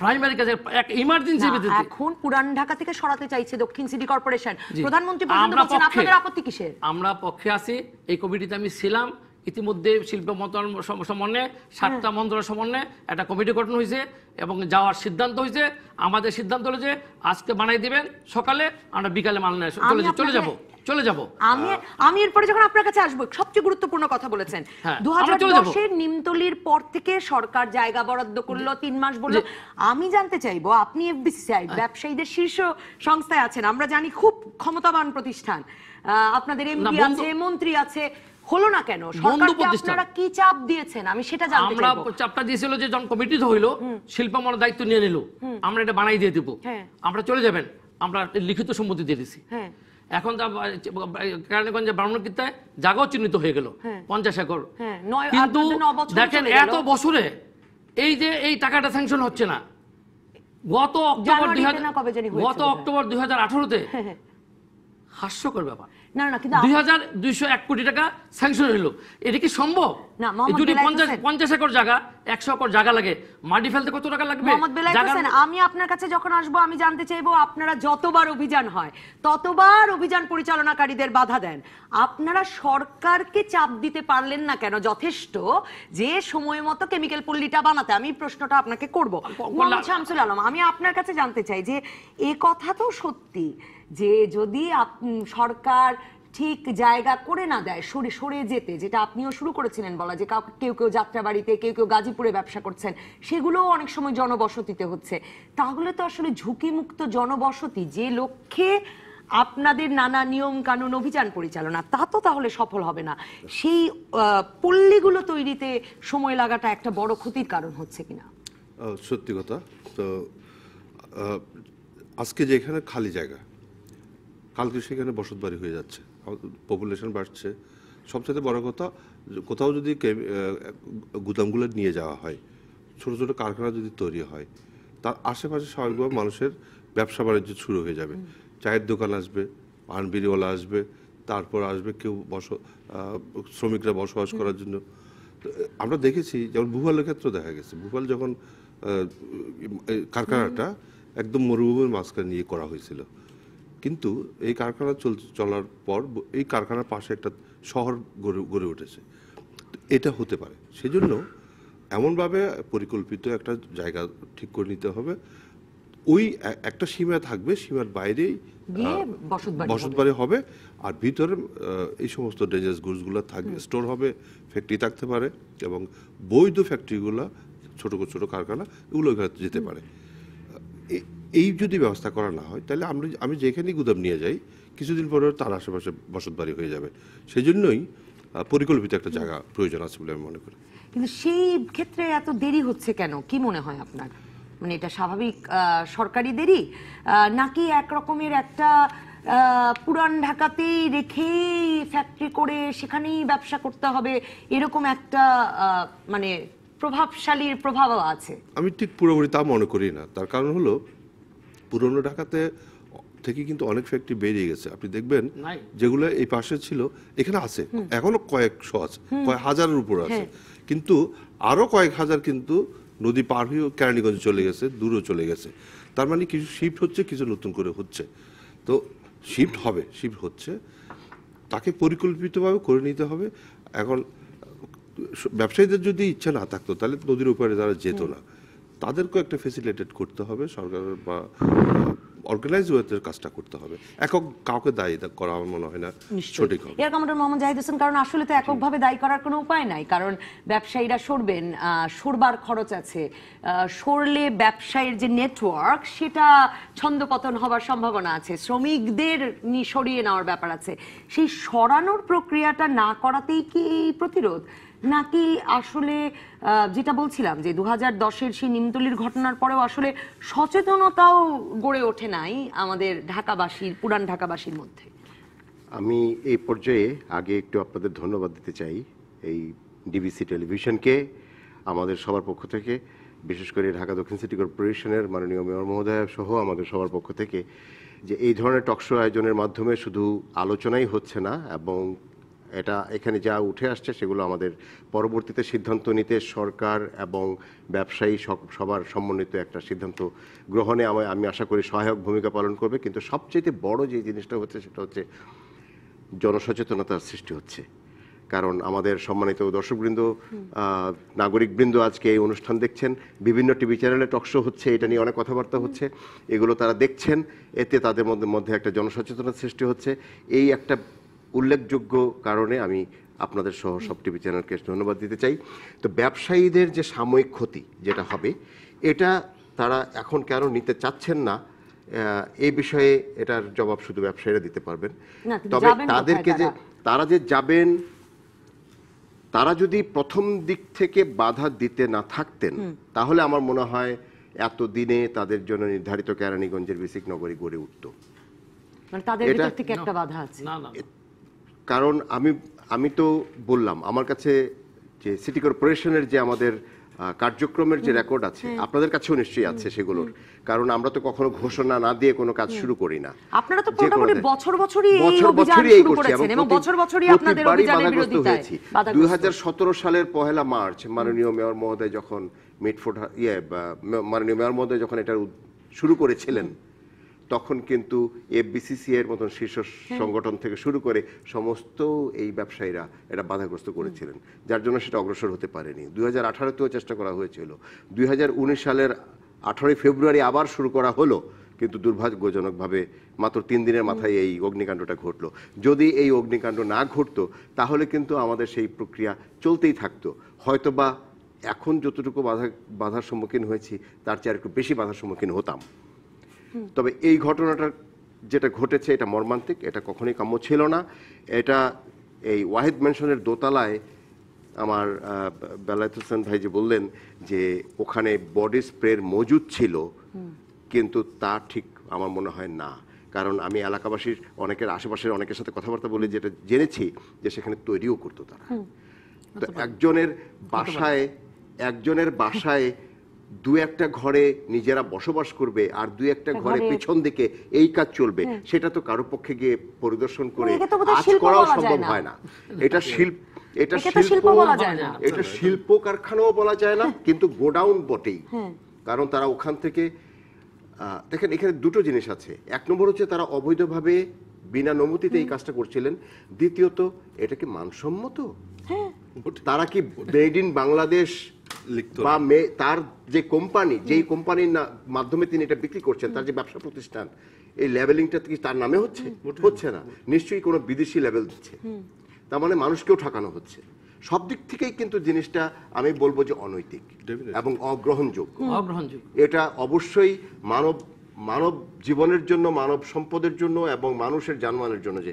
প্রাইমারি কাজে এক ইমার্জেন্সি ভিত্তিতে এখন পুরান ঢাকা থেকে সরাতে চাইছে দক্ষিণ সিটি কর্পোরেশন প্রধানমন্ত্রী পর্যন্ত বলছেন আপনাদের আপত্তি কিসের আমরা পক্ষে আছি এই কমিটিতে আমি ছিলাম ইতিমধ্যে শিল্প মন্ত্রণালয় সমন্বয়ে সাতটা হ্যাঁ। মন্ত্রণালয় সমন্বয়ে একটা কমিটি গঠন হয়েছে এবং যাওয়ার সিদ্ধান্ত হয়েছে আমাদের সিদ্ধান্ত হলো যে আজকে বানাই দিবেন সকালে আমরা বিকালে মাল চলে চলে যাবো চলে যাব আমি আমি এরপরে যখন আপনার কাছে আসবো সবচেয়ে গুরুত্বপূর্ণ কথা বলেছেন হ্যাঁ, দু হাজার নিমতলির পর থেকে সরকার জায়গা বরাদ্দ করলো তিন মাস বললো আমি জানতে চাইবো আপনি এফবিসিসিআই হ্যাঁ। ব্যবসায়ীদের শীর্ষ সংস্থায় আছেন আমরা জানি খুব ক্ষমতাবান প্রতিষ্ঠান আপনাদের এমপি আছে মন্ত্রী আছে হলো না কেন সরকারকে আপনারা কি চাপ দিয়েছেন আমি সেটা জানতে আমরা চাপটা দিয়েছিল যে যখন কমিটি হইলো শিল্পমর দায়িত্ব নিয়ে নিল আমরা এটা বানাই দিয়ে দেব হ্যাঁ। আমরা চলে যাবেন আমরা লিখিত সম্মতি দিয়ে দিছি হ্যাঁ। এখন কেরানীগঞ্জে কীর্তায় জাগাও চিহ্নিত হয়ে গেল হ্যাঁ। পঞ্চাশ একর কিন্তু দেখেন এত বছরে এই যে এই টাকাটা স্যাংশন হচ্ছে না গত অক্টোবর গত অক্টোবর দুই হাজার আঠারোতে হাস্যকর ব্যাপার না না কিন্তু দুই হাজার দুইশো এক কোটি টাকা স্যাংশন হলো এটা কি সম্ভব না যদি পঞ্চাশ পঞ্চাশ একর জায়গা একশো একর জায়গা লাগে মাটি ফেলতে কত টাকা লাগবে আমি আপনার কাছে যখন আসব আমি জানতে চাইবো আপনারা যতবার অভিযান হয় ততবার অভিযান পরিচালনাকারীদের বাধা দেন আপনারা সরকারকে চাপ দিতে পারলেন না কেন যথেষ্ট যে সময় মতো কেমিক্যাল পল্লিটা বানাতে আমি প্রশ্নটা আপনাকে করবো শামসুল আলম আমি আপনার কাছে জানতে চাই যে এ কথা তো সত্যি যে যদি সরকার ঠিক জায়গা করে না দেয় সরে সরে যেতে যেটা আপনিও শুরু করেছিলেন বলা যে কেউ কেউ যাত্রাবাড়িতে কেউ কেউ গাজীপুরে ব্যবসা করছেন সেগুলোও অনেক সময় জনবসতিতে হচ্ছে তাহলে তো আসলে ঝুঁকিমুক্ত জনবসতি যে লক্ষ্যে আপনাদের নানা নিয়ম কানুন অভিযান পরিচালনা তা তো তাহলে সফল হবে না সেই পল্লীগুলো তৈরিতে সময় লাগাটা একটা বড় ক্ষতির কারণ হচ্ছে কিনা সত্যি কথা তো আজকে যে এখানে খালি জায়গা কালকে সেখানে বাড়ি হয়ে যাচ্ছে পপুলেশন বাড়ছে সবচেয়ে বড় কথা কোথাও যদি গুদামগুলো নিয়ে যাওয়া হয় ছোট ছোট কারখানা যদি তৈরি হয় তার আশেপাশে স্বাভাবিকভাবে মানুষের ব্যবসা বাণিজ্য শুরু হয়ে যাবে চায়ের দোকান আসবে পান বিড়িওয়ালা আসবে তারপর আসবে কেউ বস শ্রমিকরা বসবাস করার জন্য আমরা দেখেছি যেমন ভূপালের ক্ষেত্রে দেখা গেছে ভূপাল যখন কারখানাটা একদম মরুভূমির মাঝখানে নিয়ে করা হয়েছিল কিন্তু এই কারখানা চল চলার পর এই কারখানার পাশে একটা শহর গড়ে গড়ে উঠেছে এটা হতে পারে সেজন্য এমনভাবে পরিকল্পিত একটা জায়গা ঠিক করে নিতে হবে ওই একটা সীমা থাকবে সীমার বাইরেই বসতবাড়ি হবে আর ভিতরে এই সমস্ত ডেজার্স গুডসগুলো থাকবে স্টোর হবে ফ্যাক্টরি থাকতে পারে এবং বৈধ ফ্যাক্টরিগুলো ছোট ছোট কারখানা এগুলো যেতে পারে এই যদি ব্যবস্থা করা না হয় তাহলে আমরা আমি যেখানেই গুদাম নিয়ে যাই কিছুদিন পরে তার আশেপাশে বসত বাড়ি হয়ে যাবে সেই জন্যই পরিকল্পিত একটা জায়গা প্রয়োজন আছে বলে আমি মনে করি কিন্তু সেই ক্ষেত্রে এত দেরি হচ্ছে কেন কি মনে হয় আপনার মানে এটা স্বাভাবিক সরকারি দেরি নাকি এক রকমের একটা পুরান ঢাকাতেই রেখেই ফ্যাক্টরি করে সেখানেই ব্যবসা করতে হবে এরকম একটা মানে প্রভাবশালীর প্রভাবও আছে আমি ঠিক পুরোপুরি তা মনে করি না তার কারণ হলো পুরনো ঢাকাতে থেকে কিন্তু অনেক ফ্যাক্টরি বেরিয়ে গেছে আপনি দেখবেন যেগুলো এই পাশে ছিল এখানে আছে এখনো কয়েকশো আছে কয়েক হাজারের উপর আছে হ্যাঁ। কিন্তু আরো কয়েক হাজার কিন্তু নদী পার হয়েও কেরানীগঞ্জ চলে গেছে দূরও চলে গেছে তার মানে কিছু শিফট হচ্ছে কিছু নতুন করে হচ্ছে তো শিফট হবে শিফট হচ্ছে তাকে পরিকল্পিতভাবে করে নিতে হবে এখন ব্যবসায়ীদের যদি ইচ্ছা না থাকতো তাহলে নদীর উপরে তারা যেত না তাদেরকেও একটা ফেসিলিটেট করতে হবে সরকার বা অর্গানাইজ ওয়েতে কাজটা করতে হবে একক কাউকে দায়ী করা আমার মনে হয় না সঠিক হবে এর কমান্ডার মোহাম্মদ জাহিদ হোসেন কারণ আসলে তো এককভাবে দায়ী করার কোনো উপায় নাই কারণ ব্যবসায়ীরা সরবেন সরবার খরচ আছে সরলে ব্যবসায়ীর যে নেটওয়ার্ক সেটা ছন্দপতন হবার সম্ভাবনা আছে শ্রমিকদের সরিয়ে নেওয়ার ব্যাপার আছে সেই সরানোর প্রক্রিয়াটা না করাতেই কি প্রতিরোধ নাকি আসলে যেটা বলছিলাম যে দু হাজার দশের সেই নিমতলির ঘটনার পরেও আসলে সচেতনতাও গড়ে ওঠে নাই আমাদের ঢাকাবাসীর পুরান ঢাকাবাসীর মধ্যে আমি এই পর্যায়ে আগে একটু আপনাদের ধন্যবাদ দিতে চাই এই ডিবিসি টেলিভিশনকে আমাদের সবার পক্ষ থেকে বিশেষ করে ঢাকা দক্ষিণ সিটি কর্পোরেশনের মাননীয় মেয়র মহোদয় সহ আমাদের সবার পক্ষ থেকে যে এই ধরনের টকশো আয়োজনের মাধ্যমে শুধু আলোচনাই হচ্ছে না এবং এটা এখানে যা উঠে আসছে সেগুলো আমাদের পরবর্তীতে সিদ্ধান্ত নিতে সরকার এবং ব্যবসায়ী সবার সমন্বিত একটা সিদ্ধান্ত গ্রহণে আমায় আমি আশা করি সহায়ক ভূমিকা পালন করবে কিন্তু সবচেয়ে বড় যে জিনিসটা হচ্ছে সেটা হচ্ছে জনসচেতনতার সৃষ্টি হচ্ছে কারণ আমাদের সম্মানিত দর্শকবৃন্দ নাগরিকবৃন্দ আজকে এই অনুষ্ঠান দেখছেন বিভিন্ন টিভি চ্যানেলে টকশো হচ্ছে এটা নিয়ে অনেক কথাবার্তা হচ্ছে এগুলো তারা দেখছেন এতে তাদের মধ্যে মধ্যে একটা জনসচেতনতার সৃষ্টি হচ্ছে এই একটা উল্লেখযোগ্য কারণে আমি আপনাদের সহ সব টিভি চ্যানেলকে ধন্যবাদ দিতে চাই তো ব্যবসায়ীদের যে সাময়িক ক্ষতি যেটা হবে এটা তারা এখন কেন নিতে চাচ্ছেন না এই বিষয়ে এটার জবাব শুধু ব্যবসায়ীরা দিতে পারবেন তবে তাদেরকে যে তারা যে যাবেন তারা যদি প্রথম দিক থেকে বাধা দিতে না থাকতেন তাহলে আমার মনে হয় এতদিনে তাদের জন্য নির্ধারিত কেরানীগঞ্জের বেসিক নগরী গড়ে উঠত মানে তাদের ভিতর থেকে একটা বাধা আছে না না কারণ আমি আমি তো বললাম আমার কাছে যে সিটি কর্পোরেশনের যে আমাদের কার্যক্রমের যে রেকর্ড আছে হ্যাঁ। আপনাদের কাছেও নিশ্চয়ই আছে সেগুলোর কারণ আমরা তো কখনো ঘোষণা না দিয়ে কোনো কাজ শুরু করি না আপনারা তো মোটামুটি বছর বছরই এই অভিযান শুরু করেছেন এবং বছর বছরই আপনাদের অভিযানের বিরোধিতায় 2017 সালের পহেলা মার্চ মাননীয় মেয়র মহোদয় যখন মিটফোর্ড ইয়ে মাননীয় মেয়র মহোদয় যখন এটা শুরু করেছিলেন তখন কিন্তু এফবিসিসি এর মতন শীর্ষ হ্যাঁ। সংগঠন থেকে শুরু করে সমস্ত এই ব্যবসায়ীরা এটা বাধাগ্রস্ত করেছিলেন যার জন্য সেটা অগ্রসর হতে পারেনি দুই হাজার আঠারোতেও চেষ্টা করা হয়েছিল দুই সালের আঠারোই ফেব্রুয়ারি আবার শুরু করা হলো কিন্তু দুর্ভাগ্যজনকভাবে মাত্র তিন দিনের মাথায় এই অগ্নিকাণ্ডটা ঘটলো যদি এই অগ্নিকাণ্ড না ঘটতো তাহলে কিন্তু আমাদের সেই প্রক্রিয়া চলতেই থাকতো হয়তোবা এখন যতটুকু বাধা বাধার সম্মুখীন হয়েছি তার চেয়ে আর একটু বেশি বাধার সম্মুখীন হতাম তবে এই ঘটনাটা যেটা ঘটেছে এটা মর্মান্তিক এটা কখনোই কাম্য ছিল না এটা এই ওয়াহিদ মেনশনের দোতলায় আমার বেলায়ত হোসেন ভাই যে বললেন যে ওখানে বডি স্প্রের মজুদ ছিল কিন্তু তা ঠিক আমার মনে হয় না কারণ আমি এলাকাবাসীর অনেকের আশেপাশের অনেকের সাথে কথাবার্তা বলে যেটা জেনেছি যে সেখানে তৈরিও করতো তারা তো একজনের বাসায় একজনের বাসায় দু একটা ঘরে নিজেরা বসবাস করবে আর দু একটা ঘরে পিছন দিকে এই কাজ চলবে হ্যাঁ। সেটা তো কারো পক্ষে গিয়ে পরিদর্শন করে করাও সম্ভব হয় না এটা শিল্প এটা শিল্প বলা যায় না এটা শিল্প কারখানাও বলা যায় না হ্যাঁ। কিন্তু গোডাউন বটেই হ্যাঁ। কারণ তারা ওখান থেকে দেখেন এখানে দুটো জিনিস আছে এক নম্বর হচ্ছে তারা অবৈধভাবে বিনা অনুমতিতে এই কাজটা করছিলেন দ্বিতীয়ত এটা কি মানসম্মত তারা কি মেড ইন বাংলাদেশ বা তার যে কোম্পানি যে কোম্পানির মাধ্যমে তিনি এটা বিক্রি করছেন তার যে ব্যবসা প্রতিষ্ঠান এই লেভেলিংটা কি তার নামে হচ্ছে হচ্ছে না নিশ্চয়ই কোনো বিদেশি লেভেল দিচ্ছে তার মানে মানুষকেও ঠকানো হচ্ছে সব দিক থেকেই কিন্তু জিনিসটা আমি বলবো যে অনৈতিক এবং অগ্রহণযোগ্য এটা অবশ্যই মানব মানব জীবনের জন্য মানব সম্পদের জন্য এবং মানুষের জানমানের জন্য যে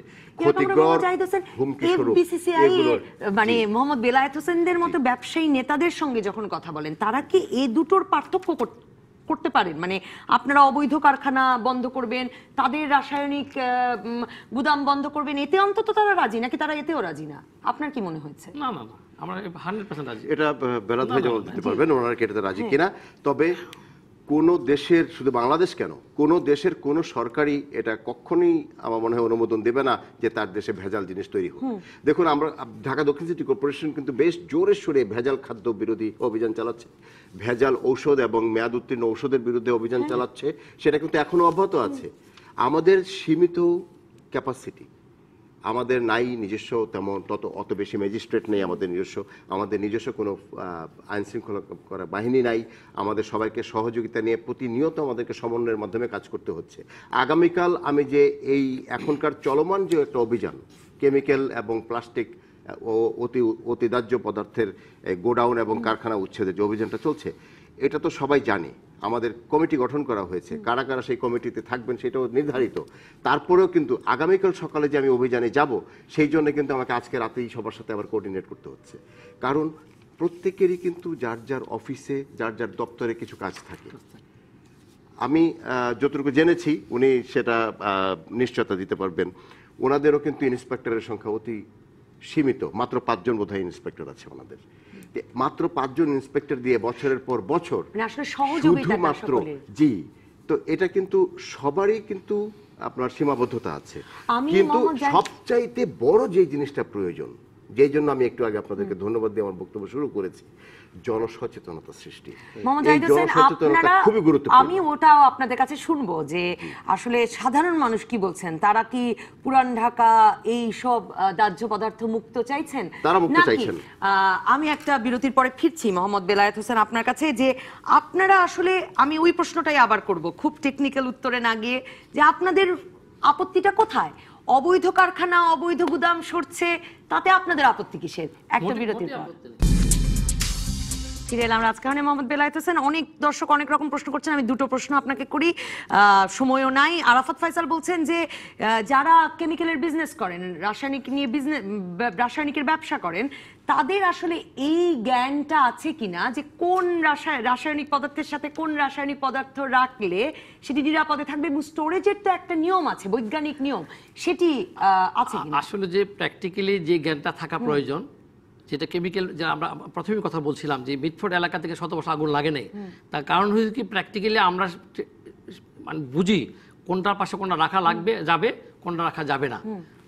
মানে মোহাম্মদ বেলায়েত হোসেনদের মতো ব্যবসায়ী নেতাদের সঙ্গে যখন কথা বলেন তারা কি দুটোর পার্থক্য করতে পারেন মানে আপনারা অবৈধ কারখানা বন্ধ করবেন তাদের রাসায়নিক গুদাম বন্ধ করবেন এতে অন্তত তারা রাজি নাকি তারা এতেও রাজি না আপনার কি মনে হয়েছে না না আমরা হান্ড্রেড পার্সেন্ট রাজি এটা দিতে পারবেন ওনারা কেটে রাজি হ্যাঁ। কিনা তবে কোনো দেশের শুধু বাংলাদেশ কেন কোনো দেশের কোন সরকারই এটা কখনই আমার মনে হয় অনুমোদন দেবে না যে তার দেশে ভেজাল জিনিস তৈরি হোক দেখুন আমরা ঢাকা দক্ষিণ সিটি কর্পোরেশন কিন্তু বেশ জোরে সোরে ভেজাল খাদ্য বিরোধী অভিযান চালাচ্ছে ভেজাল ঔষধ এবং মেয়াদ উত্তীর্ণ ঔষধের বিরুদ্ধে অভিযান হ্যাঁ। চালাচ্ছে সেটা কিন্তু এখনো অব্যাহত আছে আমাদের সীমিত ক্যাপাসিটি আমাদের নাই নিজস্ব তেমন তত অত বেশি ম্যাজিস্ট্রেট নেই আমাদের নিজস্ব আমাদের নিজস্ব কোনো আইন শৃঙ্খলা করা বাহিনী নাই আমাদের সবাইকে সহযোগিতা নিয়ে প্রতিনিয়ত আমাদেরকে সমন্বয়ের মাধ্যমে কাজ করতে হচ্ছে আগামীকাল আমি যে এই এখনকার চলমান যে একটা অভিযান কেমিক্যাল এবং প্লাস্টিক ও অতি অতিদাহ্য পদার্থের গোডাউন এবং কারখানা উচ্ছেদের যে অভিযানটা চলছে এটা তো সবাই জানে আমাদের কমিটি গঠন করা হয়েছে কারা কারা সেই কমিটিতে থাকবেন সেটাও নির্ধারিত তারপরেও কিন্তু আগামীকাল সকালে যে আমি অভিযানে যাব সেই জন্য কিন্তু আমাকে আজকে রাতেই সবার সাথে আবার কোঅর্ডিনেট করতে হচ্ছে কারণ প্রত্যেকেরই কিন্তু যার যার অফিসে যার যার দপ্তরে কিছু কাজ থাকে আমি যতটুকু জেনেছি উনি সেটা নিশ্চয়তা দিতে পারবেন ওনাদেরও কিন্তু ইন্সপেক্টরের সংখ্যা অতি সীমিত মাত্র পাঁচজন বোধহয় ইন্সপেক্টর আছে ওনাদের মাত্র পাঁচজন ইন্সপেক্টর দিয়ে বছরের পর বছর মানে শুধুমাত্র জি তো এটা কিন্তু সবারই কিন্তু আপনার সীমাবদ্ধতা আছে কিন্তু সবচাইতে বড় যে জিনিসটা প্রয়োজন যেই জন্য আমি একটু আগে আপনাদেরকে ধন্যবাদ দিয়ে আমার বক্তব্য শুরু করেছি জনসচেতনতা সৃষ্টি খুবই গুরুত্বপূর্ণ আমি ওটাও আপনাদের কাছে শুনবো যে আসলে সাধারণ মানুষ কি বলছেন তারা কি পুরান ঢাকা এই সব দাহ্য পদার্থ মুক্ত চাইছেন তারা মুক্ত চাইছেন আমি একটা বিরতির পরে ফিরছি মোহাম্মদ বেলায়েত হোসেন আপনার কাছে যে আপনারা আসলে আমি ওই প্রশ্নটাই আবার করব খুব টেকনিক্যাল উত্তরে না গিয়ে যে আপনাদের আপত্তিটা কোথায় অবৈধ কারখানা অবৈধ গুদাম সরছে তাতে আপনাদের আপত্তি কিসের একটা বিরতির পর ফিরে এলাম রাজকাহনে মোহাম্মদ বেলায়েত হোসেন অনেক দর্শক অনেক রকম প্রশ্ন করছেন আমি দুটো প্রশ্ন আপনাকে করি সময়ও নাই আরাফাত ফাইসাল বলছেন যে যারা কেমিক্যালের বিজনেস করেন রাসায়নিক নিয়ে বিজনেস রাসায়নিকের ব্যবসা করেন তাদের আসলে এই জ্ঞানটা আছে কিনা যে কোন রাসায়নিক পদার্থের সাথে কোন রাসায়নিক পদার্থ রাখলে সেটি নিরাপদে থাকবে এবং স্টোরেজের তো একটা নিয়ম আছে বৈজ্ঞানিক নিয়ম সেটি আছে আসলে যে প্র্যাকটিক্যালি যে জ্ঞানটা থাকা প্রয়োজন যেটা কেমিক্যাল যে আমরা প্রথমেই কথা বলছিলাম যে মিটফোর্ড এলাকা থেকে শত বছর আগুন লাগে নেই তার কারণ হচ্ছে কি প্র্যাকটিক্যালি আমরা মানে বুঝি কোনটার পাশে কোনটা রাখা লাগবে যাবে কোনটা রাখা যাবে না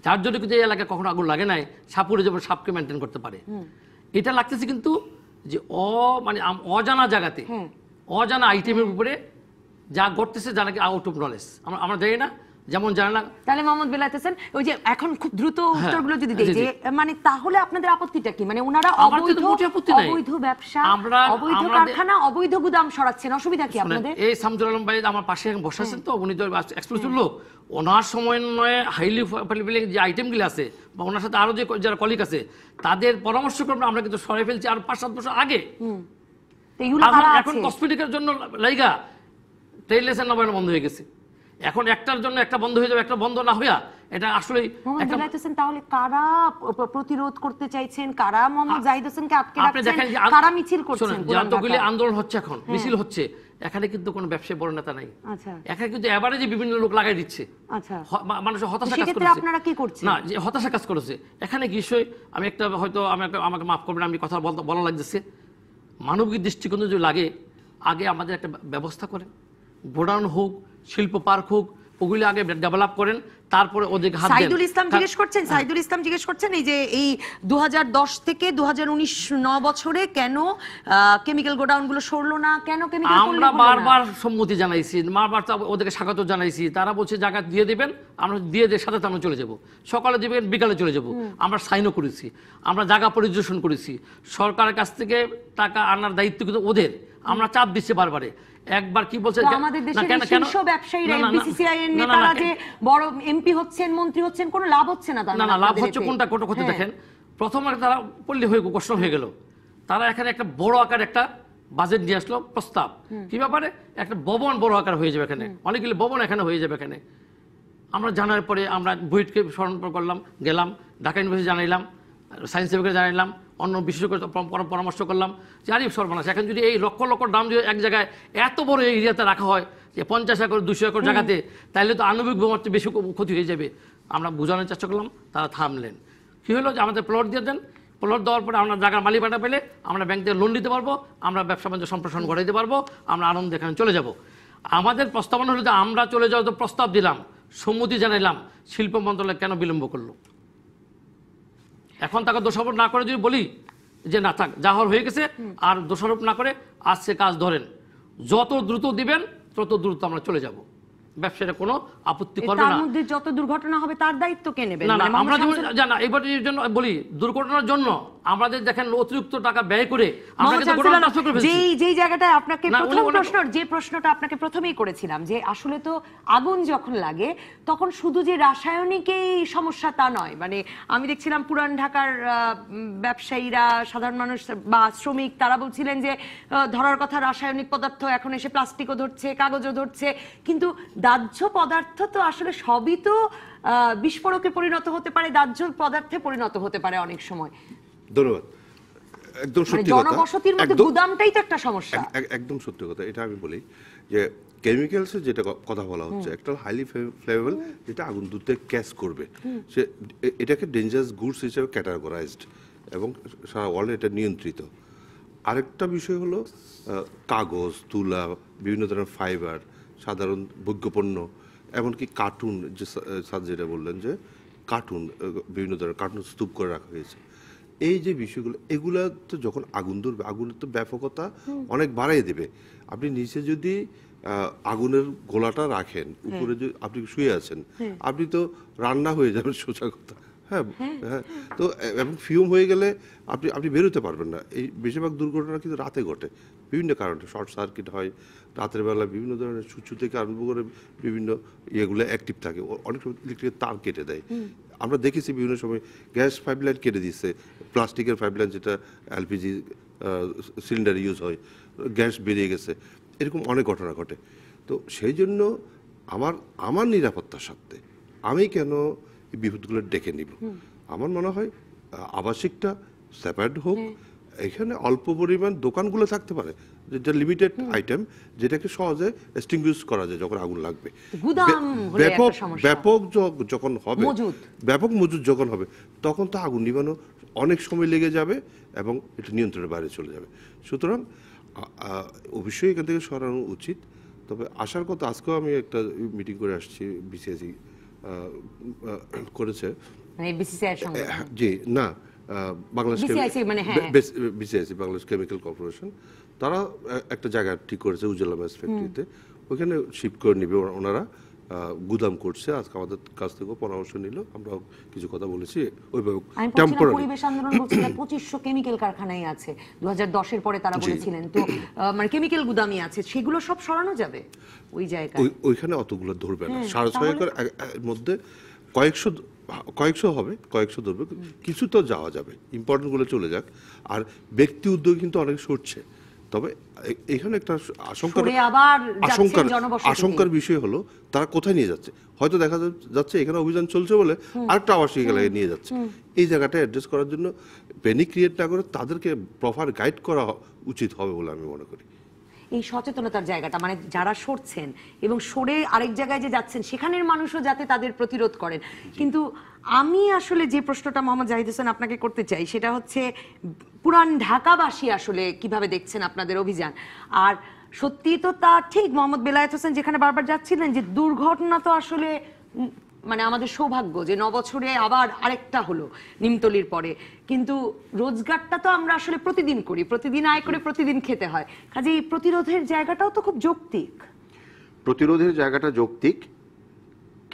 যার জন্য কিন্তু এই এলাকায় কখনো আগুন লাগে নাই সাপুরে যেমন সাপকে মেনটেন করতে পারে এটা লাগতেছে কিন্তু যে অ মানে অজানা জায়গাতে অজানা আইটেমের উপরে যা ঘটতেছে জানা কি আউট অফ নলেজ আমরা আমরা জানি না যেমন জানালা তাহলে মোহাম্মদ বেলায়েত হোসেন ওই যে এখন খুব দ্রুত হ্যাঁ। উত্তরগুলো যদি দেই যে মানে তাহলে আপনাদের আপত্তিটা কি মানে ওনারা অবৈধ অবৈধ ব্যবসা আমরা অবৈধ কারখানা অবৈধ গুদাম সরাচ্ছেন অসুবিধা কি আপনাদের এই সামজুল আলম ভাই আমার পাশে এখন বসে আছেন তো উনি তো এক্সক্লুসিভ লোক ওনার সমন্বয়ে হাইলি ফেলিফিলিং যে আইটেমগুলি আছে বা ওনার সাথে আরও যে যারা কলিগ আছে তাদের পরামর্শ পরামর্শক্রমে আমরা কিন্তু সরাই ফেলছি আর পাঁচ সাত বছর আগে এখন কসমেটিকের জন্য লাইগা টেইলেসের নবায়ন বন্ধ হয়ে গেছে এখন একটার জন্য একটা বন্ধ হয়ে যাবে একটা বন্ধ না হইয়া এটা আসলে তাহলে কারা প্রতিরোধ করতে চাইছেন কারা মোহাম্মদ জাহিদ হোসেনকে আটকে রাখছেন কারা মিছিল করছেন যতগুলি আন্দোলন হচ্ছে এখন হ্যাঁ। মিছিল হচ্ছে এখানে কিন্তু কোনো বড় নেতা নাই আচ্ছা। এখানে কিন্তু বিভিন্ন লোক লাগাই দিচ্ছে আচ্ছা। মানুষ হতাশা কাজ করছে আপনারা কি করছেন না যে হতাশা কাজ করেছে এখানে বিষয় আমি একটা হয়তো আমাকে আমাকে মাফ করবেন আমি কথা বলা লাগতেছে মানবিক দৃষ্টিকোণ যদি লাগে আগে আমাদের একটা ব্যবস্থা করে গোডাউন হোক শিল্প পার্ক হোক ওগুলি আগে ডেভেলপ করেন তারপরে ওদের হাত সাইদুল ইসলাম জিজ্ঞেস করছেন হ্যাঁ। সাইদুল ইসলাম জিজ্ঞেস করছেন এই যে এই 2010 থেকে 2019 9 বছরে কেন কেমিক্যাল গোডাউন গুলো সরলো না কেন কেমিক্যাল আমরা বারবার সম্মতি জানাইছি বারবার তো ওদেরকে স্বাগত জানাইছি তারা বলছে জায়গা দিয়ে দিবেন আমরা দিয়ে দিয়ে সাথে আমরা চলে যাব সকালে দিবেন বিকালে চলে যাব আমরা সাইনও করেছি আমরা জায়গা পরিদর্শন করেছি সরকারের কাছ থেকে টাকা আনার দায়িত্ব কিন্তু ওদের আমরা চাপ দিচ্ছি বারবারে একবার কি বলছে আমাদের দেশের শীর্ষ ব্যবসায়ীরা বিসিসিআই এর নেতারা যে বড় এমপি হচ্ছেন মন্ত্রী হচ্ছেন কোনো লাভ হচ্ছে না না না লাভ হচ্ছে কোনটা কোটা হতে হ্যাঁ। দেখেন প্রথম আগে তারা পল্লী হয়ে কষ্ট হয়ে গেল তারা এখানে একটা বড় আকার একটা বাজেট নিয়ে আসলো প্রস্তাব কি ব্যাপারে একটা ভবন বড় আকার হয়ে যাবে এখানে অনেকগুলি ভবন এখানে হয়ে যাবে এখানে আমরা জানার পরে আমরা বুয়েটকে স্মরণ করলাম গেলাম ঢাকা ইউনিভার্সিটি জানাইলাম সায়েন্স সেভকে জানাইলাম অন্য বিশেষজ্ঞ পরামর্শ করলাম যে আরিফ সর্বনাশ এখন যদি এই লক্ষ লক্ষ দাম যদি এক জায়গায় এত বড় এরিয়াতে রাখা হয় যে পঞ্চাশ একর দুশো একর জায়গাতে তাহলে তো আণবিক বোমার বেশি ক্ষতি হয়ে যাবে আমরা বোঝানোর চেষ্টা করলাম তারা থামলেন কী হলো যে আমাদের প্লট দিয়ে দেন প্লট দেওয়ার পরে আমরা জায়গার মালিকানা পেলে আমরা ব্যাংক থেকে লোন নিতে পারবো আমরা ব্যবসা বাণিজ্য সম্প্রসারণ ঘটাইতে পারবো আমরা আনন্দ এখানে চলে যাব আমাদের প্রস্তাবনা হলো যে আমরা চলে যাওয়ার তো প্রস্তাব দিলাম সম্মতি জানাইলাম শিল্প মন্ত্রণালয় কেন বিলম্ব করলো এখন তাকে দোষারোপ না করে যদি বলি যে না থাক যা হয়ে গেছে আর দোষারোপ না করে সে কাজ ধরেন যত দ্রুত দিবেন তত দ্রুত আমরা চলে যাব ব্যবসাটা কোনো আপত্তি করবে না মধ্যে যত দুর্ঘটনা হবে তার দায়িত্ব কে নেবে না মানে আমরা যেমন জানা এবার জন্য বলি দুর্ঘটনার জন্য আমাদের দেখেন অতিরিক্ত টাকা ব্যয় করে যে প্রশ্নটা আপনাকে প্রথমেই করেছিলাম যে আসলে তো আগুন যখন লাগে তখন শুধু যে রাসায়নিকেই সমস্যা তা নয় মানে আমি দেখছিলাম পুরান ঢাকার ব্যবসায়ীরা সাধারণ মানুষ বা শ্রমিক তারা বলছিলেন যে ধরার কথা রাসায়নিক পদার্থ এখন এসে প্লাস্টিকও ধরছে কাগজও ধরছে কিন্তু দাহ্য পদার্থ তো আসলে সবই তো বিস্ফোরকে পরিণত হতে পারে দাহ্য পদার্থে পরিণত হতে পারে অনেক সময় ধন্যবাদ একদম সত্যি মানে কথা জনবসতির মধ্যে গুদামটাই তো একটা সমস্যা একদম সত্যি কথা এটা আমি বলি যে কেমিক্যালস যেটা কথা বলা হচ্ছে একটা হাইলি ফ্লেভেবল যেটা আগুন দুধে ক্যাচ করবে সে এটাকে ডেঞ্জারাস গুডস হিসেবে ক্যাটাগরাইজড এবং সারা ওয়ার্ল্ডে এটা নিয়ন্ত্রিত আরেকটা বিষয় হলো কাগজ তুলা বিভিন্ন ধরনের ফাইবার সাধারণ ভোগ্যপণ্য এমনকি কার্টুন যে স্যার যেটা বললেন যে কার্টুন বিভিন্ন ধরনের কার্টুন স্তূপ করে রাখা হয়েছে এই যে বিষয়গুলো এগুলো তো যখন আগুন ধরবে আগুনের তো ব্যাপকতা অনেক বাড়াই দেবে আপনি নিচে যদি আগুনের গোলাটা রাখেন হ্যাঁ। উপরে যদি আপনি শুয়ে আছেন হ্যাঁ। আপনি তো রান্না হয়ে যাবেন সোজা কথা হ্যাঁ হ্যাঁ, হ্যাঁ। তো এবং ফিউম হয়ে গেলে আপনি আপনি বেরোতে পারবেন না এই বেশিরভাগ দুর্ঘটনা কিন্তু রাতে ঘটে বিভিন্ন কারণে শর্ট সার্কিট হয় রাতের বেলা বিভিন্ন ধরনের সূচু থেকে আরম্ভ করে বিভিন্ন ইয়েগুলো অ্যাক্টিভ থাকে অনেক সময় ইলেকট্রিকের তার কেটে দেয় আমরা দেখেছি বিভিন্ন সময় গ্যাস পাইপলাইন কেটে দিচ্ছে প্লাস্টিকের পাইপলাইন যেটা এলপিজি সিলিন্ডার ইউজ হয় গ্যাস বেরিয়ে গেছে এরকম অনেক ঘটনা ঘটে তো সেই জন্য আমার আমার নিরাপত্তার স্বার্থে আমি কেন এই বিপদগুলো ডেকে নিব আমার মনে হয় আবাসিকটা সেপারেট হোক হ্যাঁ। এখানে অল্প পরিমাণ দোকানগুলো থাকতে পারে যেটা লিমিটেড আইটেম যেটাকে সহজে এক্সটিংগুইশ করা যায় যখন আগুন লাগবে ব্যাপক ব্যাপক যখন হবে ব্যাপক মজুদ যখন হবে তখন তো আগুন নিবানো অনেক সময় লেগে যাবে এবং এটা নিয়ন্ত্রণের বাইরে চলে যাবে সুতরাং অবশ্যই এখান থেকে সরানো উচিত তবে আসার কথা আজকেও আমি একটা মিটিং করে আসছি বিসিএসি e, করেছে মানে e হ্যাঁ, জি না বাংলাদেশ e মানে হ্যাঁ, হ্যাঁ। বাংলাদেশ কেমিক্যাল কর্পোরেশন তারা একটা জায়গা ঠিক করেছে উজ্জ্বলা ম্যাস ফ্যাক্টরিতে ওইখানে শিফট করে নিবে ওনারা গুদাম করছে আজকে আমাদের কাছ থেকেও পরামর্শ নিল আমরা কিছু কথা বলেছি ওইভাবে টেম্পোরারি পরিবেশ আন্দোলন বলছিল 2500 কেমিক্যাল কারখানাই আছে 2010 এর পরে তারা বলেছিলেন তো মানে কেমিক্যাল গুদামই আছে সেগুলো সব সরানো যাবে ওই জায়গায় ওইখানে অতগুলো ধরবে না হ্যাঁ, ছয় একর মধ্যে কয়েকশো কয়েকশো হবে কয়েকশো ধরবে কিছু তো যাওয়া যাবে গুলো চলে যাক আর ব্যক্তি উদ্যোগ কিন্তু অনেক সরছে তবে এখানে একটা আশঙ্কার আশঙ্কার বিষয় হলো তারা কোথায় নিয়ে যাচ্ছে হয়তো দেখা যাচ্ছে এখানে অভিযান চলছে বলে আরেকটা আবাসিক এলাকায় নিয়ে যাচ্ছে এই জায়গাটা অ্যাড্রেস করার জন্য প্যানিক ক্রিয়েট না করে তাদেরকে প্রপার গাইড করা উচিত হবে বলে আমি মনে করি এই সচেতনতার জায়গাটা মানে যারা সরছেন এবং সরে আরেক জায়গায় যে যাচ্ছেন সেখানের মানুষও যাতে তাদের প্রতিরোধ করেন কিন্তু আমি আসলে যে প্রশ্নটা মোহাম্মদ জাহিদ হোসেন আপনাকে করতে চাই সেটা হচ্ছে পুরান ঢাকাবাসী আসলে কিভাবে দেখছেন আপনাদের অভিযান আর সত্যি তো তা ঠিক মোহাম্মদ বেলায়েত হোসেন যেখানে বারবার যাচ্ছিলেন যে দুর্ঘটনা তো আসলে মানে আমাদের সৌভাগ্য যে নবছরে আবার আরেকটা হলো নিমতলির পরে কিন্তু রোজগারটা তো আমরা আসলে প্রতিদিন করি প্রতিদিন আয় করে প্রতিদিন খেতে হয় কাজে এই প্রতিরোধের জায়গাটাও তো খুব যৌক্তিক প্রতিরোধের জায়গাটা যৌক্তিক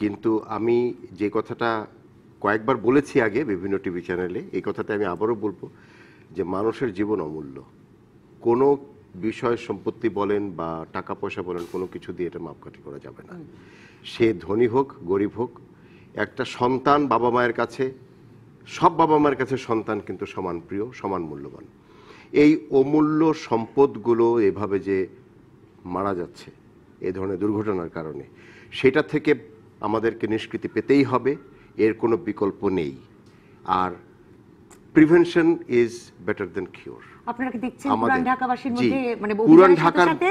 কিন্তু আমি যে কথাটা কয়েকবার বলেছি আগে বিভিন্ন টিভি চ্যানেলে এই কথাটা আমি আবারও বলবো যে মানুষের জীবন অমূল্য কোনো বিষয় সম্পত্তি বলেন বা টাকা পয়সা বলেন কোনো কিছু দিয়ে এটা মাপকাঠি করা যাবে না সে ধনী হোক গরিব হোক একটা সন্তান বাবা মায়ের কাছে সব বাবা মায়ের কাছে সন্তান কিন্তু সমান প্রিয় সমান মূল্যবান এই অমূল্য সম্পদগুলো এভাবে যে মারা যাচ্ছে এ ধরনের দুর্ঘটনার কারণে সেটা থেকে আমাদেরকে নিষ্কৃতি পেতেই হবে এর কোনো বিকল্প নেই আর prevention is better than cure আপনারা কি দেখছেন পুরান ঢাকাবাসীর মধ্যে মানে পুরান ঢাকার সাথে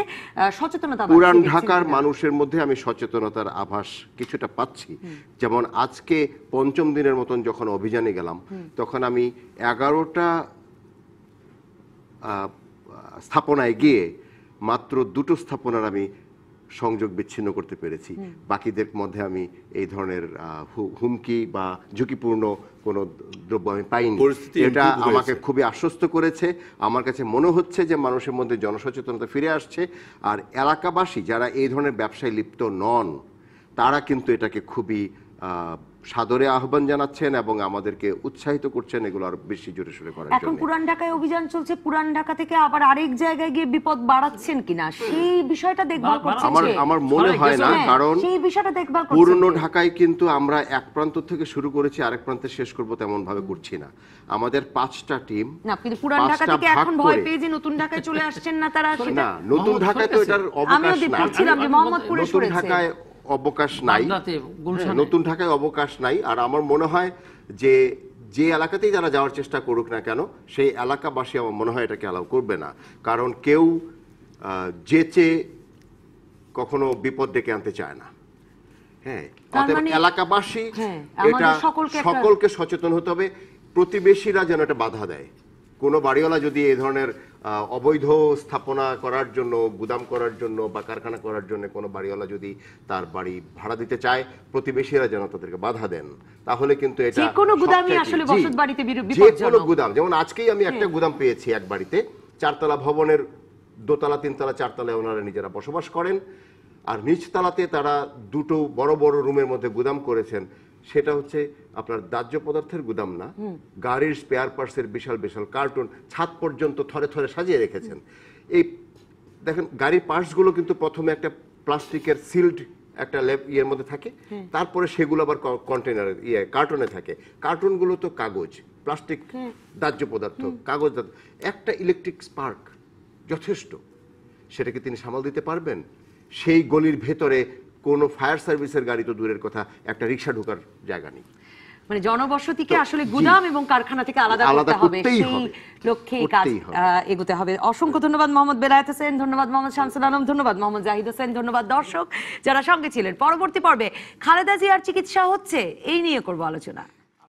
সচেতনতা পুরান ঢাকার মানুষের মধ্যে আমি সচেতনতার আভাস কিছুটা পাচ্ছি যেমন আজকে পঞ্চম দিনের মতন যখন অভিযানে গেলাম তখন আমি এগারোটা স্থাপনায় গিয়ে মাত্র দুটো স্থাপনার আমি সংযোগ বিচ্ছিন্ন করতে পেরেছি বাকিদের মধ্যে আমি এই ধরনের হুমকি বা ঝুঁকিপূর্ণ কোনো দ্রব্য আমি পাইনি এটা আমাকে খুবই আশ্বস্ত করেছে আমার কাছে মনে হচ্ছে যে মানুষের মধ্যে জনসচেতনতা ফিরে আসছে আর এলাকাবাসী যারা এই ধরনের ব্যবসায় লিপ্ত নন তারা কিন্তু এটাকে খুবই সাদরে আহ্বান জানাচ্ছেন এবং আমাদেরকে উৎসাহিত করছেন এগুলো আরো বেশি জোরে সোরে করার জন্য এখন পুরান ঢাকায় অভিযান চলছে পুরান ঢাকা থেকে আবার আরেক জায়গায় গিয়ে বিপদ বাড়াচ্ছেন কিনা সেই বিষয়টা দেখভাল করছেন আমার আমার মনে হয় না হ্যাঁ, কারণ সেই বিষয়টা দেখভাল করছেন পুরনো ঢাকায় কিন্তু আমরা এক প্রান্ত থেকে শুরু করেছি আরেক প্রান্তে শেষ করব তেমন ভাবে করছি না আমাদের পাঁচটা টিম না কিন্তু পুরান ঢাকা থেকে এখন ভয় পেয়ে যে নতুন ঢাকায় চলে আসছেন না তারা না নতুন ঢাকায় তো এটার অবকাশ না আমি দেখছিলাম যে মোহাম্মদপুরে নতুন ঢাকায় অবকাশ নাই হ্যাঁ, নতুন ঢাকায় অবকাশ নাই আর আমার মনে হয় যে যে এলাকাতেই তারা যাওয়ার চেষ্টা করুক না কেন সেই এলাকাবাসী আমার মনে হয় এটাকে অ্যালাউ করবে না কারণ কেউ যেচে কখনো বিপদ ডেকে আনতে চায় না হ্যাঁ মানে- এলাকাবাসী হ্যাঁ, এটা সকলকে সচেতন হতে হবে প্রতিবেশীরা যেন এটা বাধা দেয় কোনো বাড়িওয়ালা যদি এই ধরনের অবৈধ স্থাপনা করার জন্য গুদাম করার জন্য বা কারখানা করার জন্য কোনো বাড়িওয়ালা যদি তার বাড়ি ভাড়া দিতে চায় প্রতিবেশীরা যেন তাদেরকে বাধা দেন তাহলে কিন্তু এটা কোনো গুদামই আসলে বসত বাড়িতে যে কোনো গুদাম যেমন আজকেই আমি একটা গুদাম পেয়েছি এক বাড়িতে চারতলা ভবনের দোতলা তিনতলা চারতলায় ওনারা নিজেরা বসবাস করেন আর নিচতলাতে তারা দুটো বড় বড় রুমের মধ্যে গুদাম করেছেন সেটা হচ্ছে আপনার দাহ্য পদার্থের গুদাম না গাড়ির স্পেয়ার পার্টসের বিশাল বিশাল কার্টুন ছাদ পর্যন্ত থরে থরে সাজিয়ে রেখেছেন এই দেখেন গাড়ির পার্টসগুলো কিন্তু প্রথমে একটা প্লাস্টিকের সিল্ড একটা ল্যাব ইয়ের মধ্যে থাকে তারপরে সেগুলো আবার কন্টেনার ইয়ে কার্টুনে থাকে কার্টুনগুলো তো কাগজ প্লাস্টিক দাহ্য পদার্থ কাগজ একটা ইলেকট্রিক স্পার্ক যথেষ্ট সেটাকে তিনি সামাল দিতে পারবেন সেই গলির ভেতরে কোনো ফায়ার সার্ভিসের গাড়ি তো দূরের কথা একটা রিক্সা ঢোকার জায়গা নেই মানে জনবসতিকে আসলে গুদাম এবং কারখানা থেকে আলাদা করতে হবে সেই লক্ষ্যে কাজ এগোতে হবে অসংখ্য ধন্যবাদ মোহাম্মদ বেলায়েত হোসেন ধন্যবাদ মোহাম্মদ শামসুল আলম ধন্যবাদ মোহাম্মদ জাহিদ হোসেন ধন্যবাদ দর্শক যারা সঙ্গে ছিলেন পরবর্তী পর্বে খালেদা জিয়ার চিকিৎসা হচ্ছে এই নিয়ে করব আলোচনা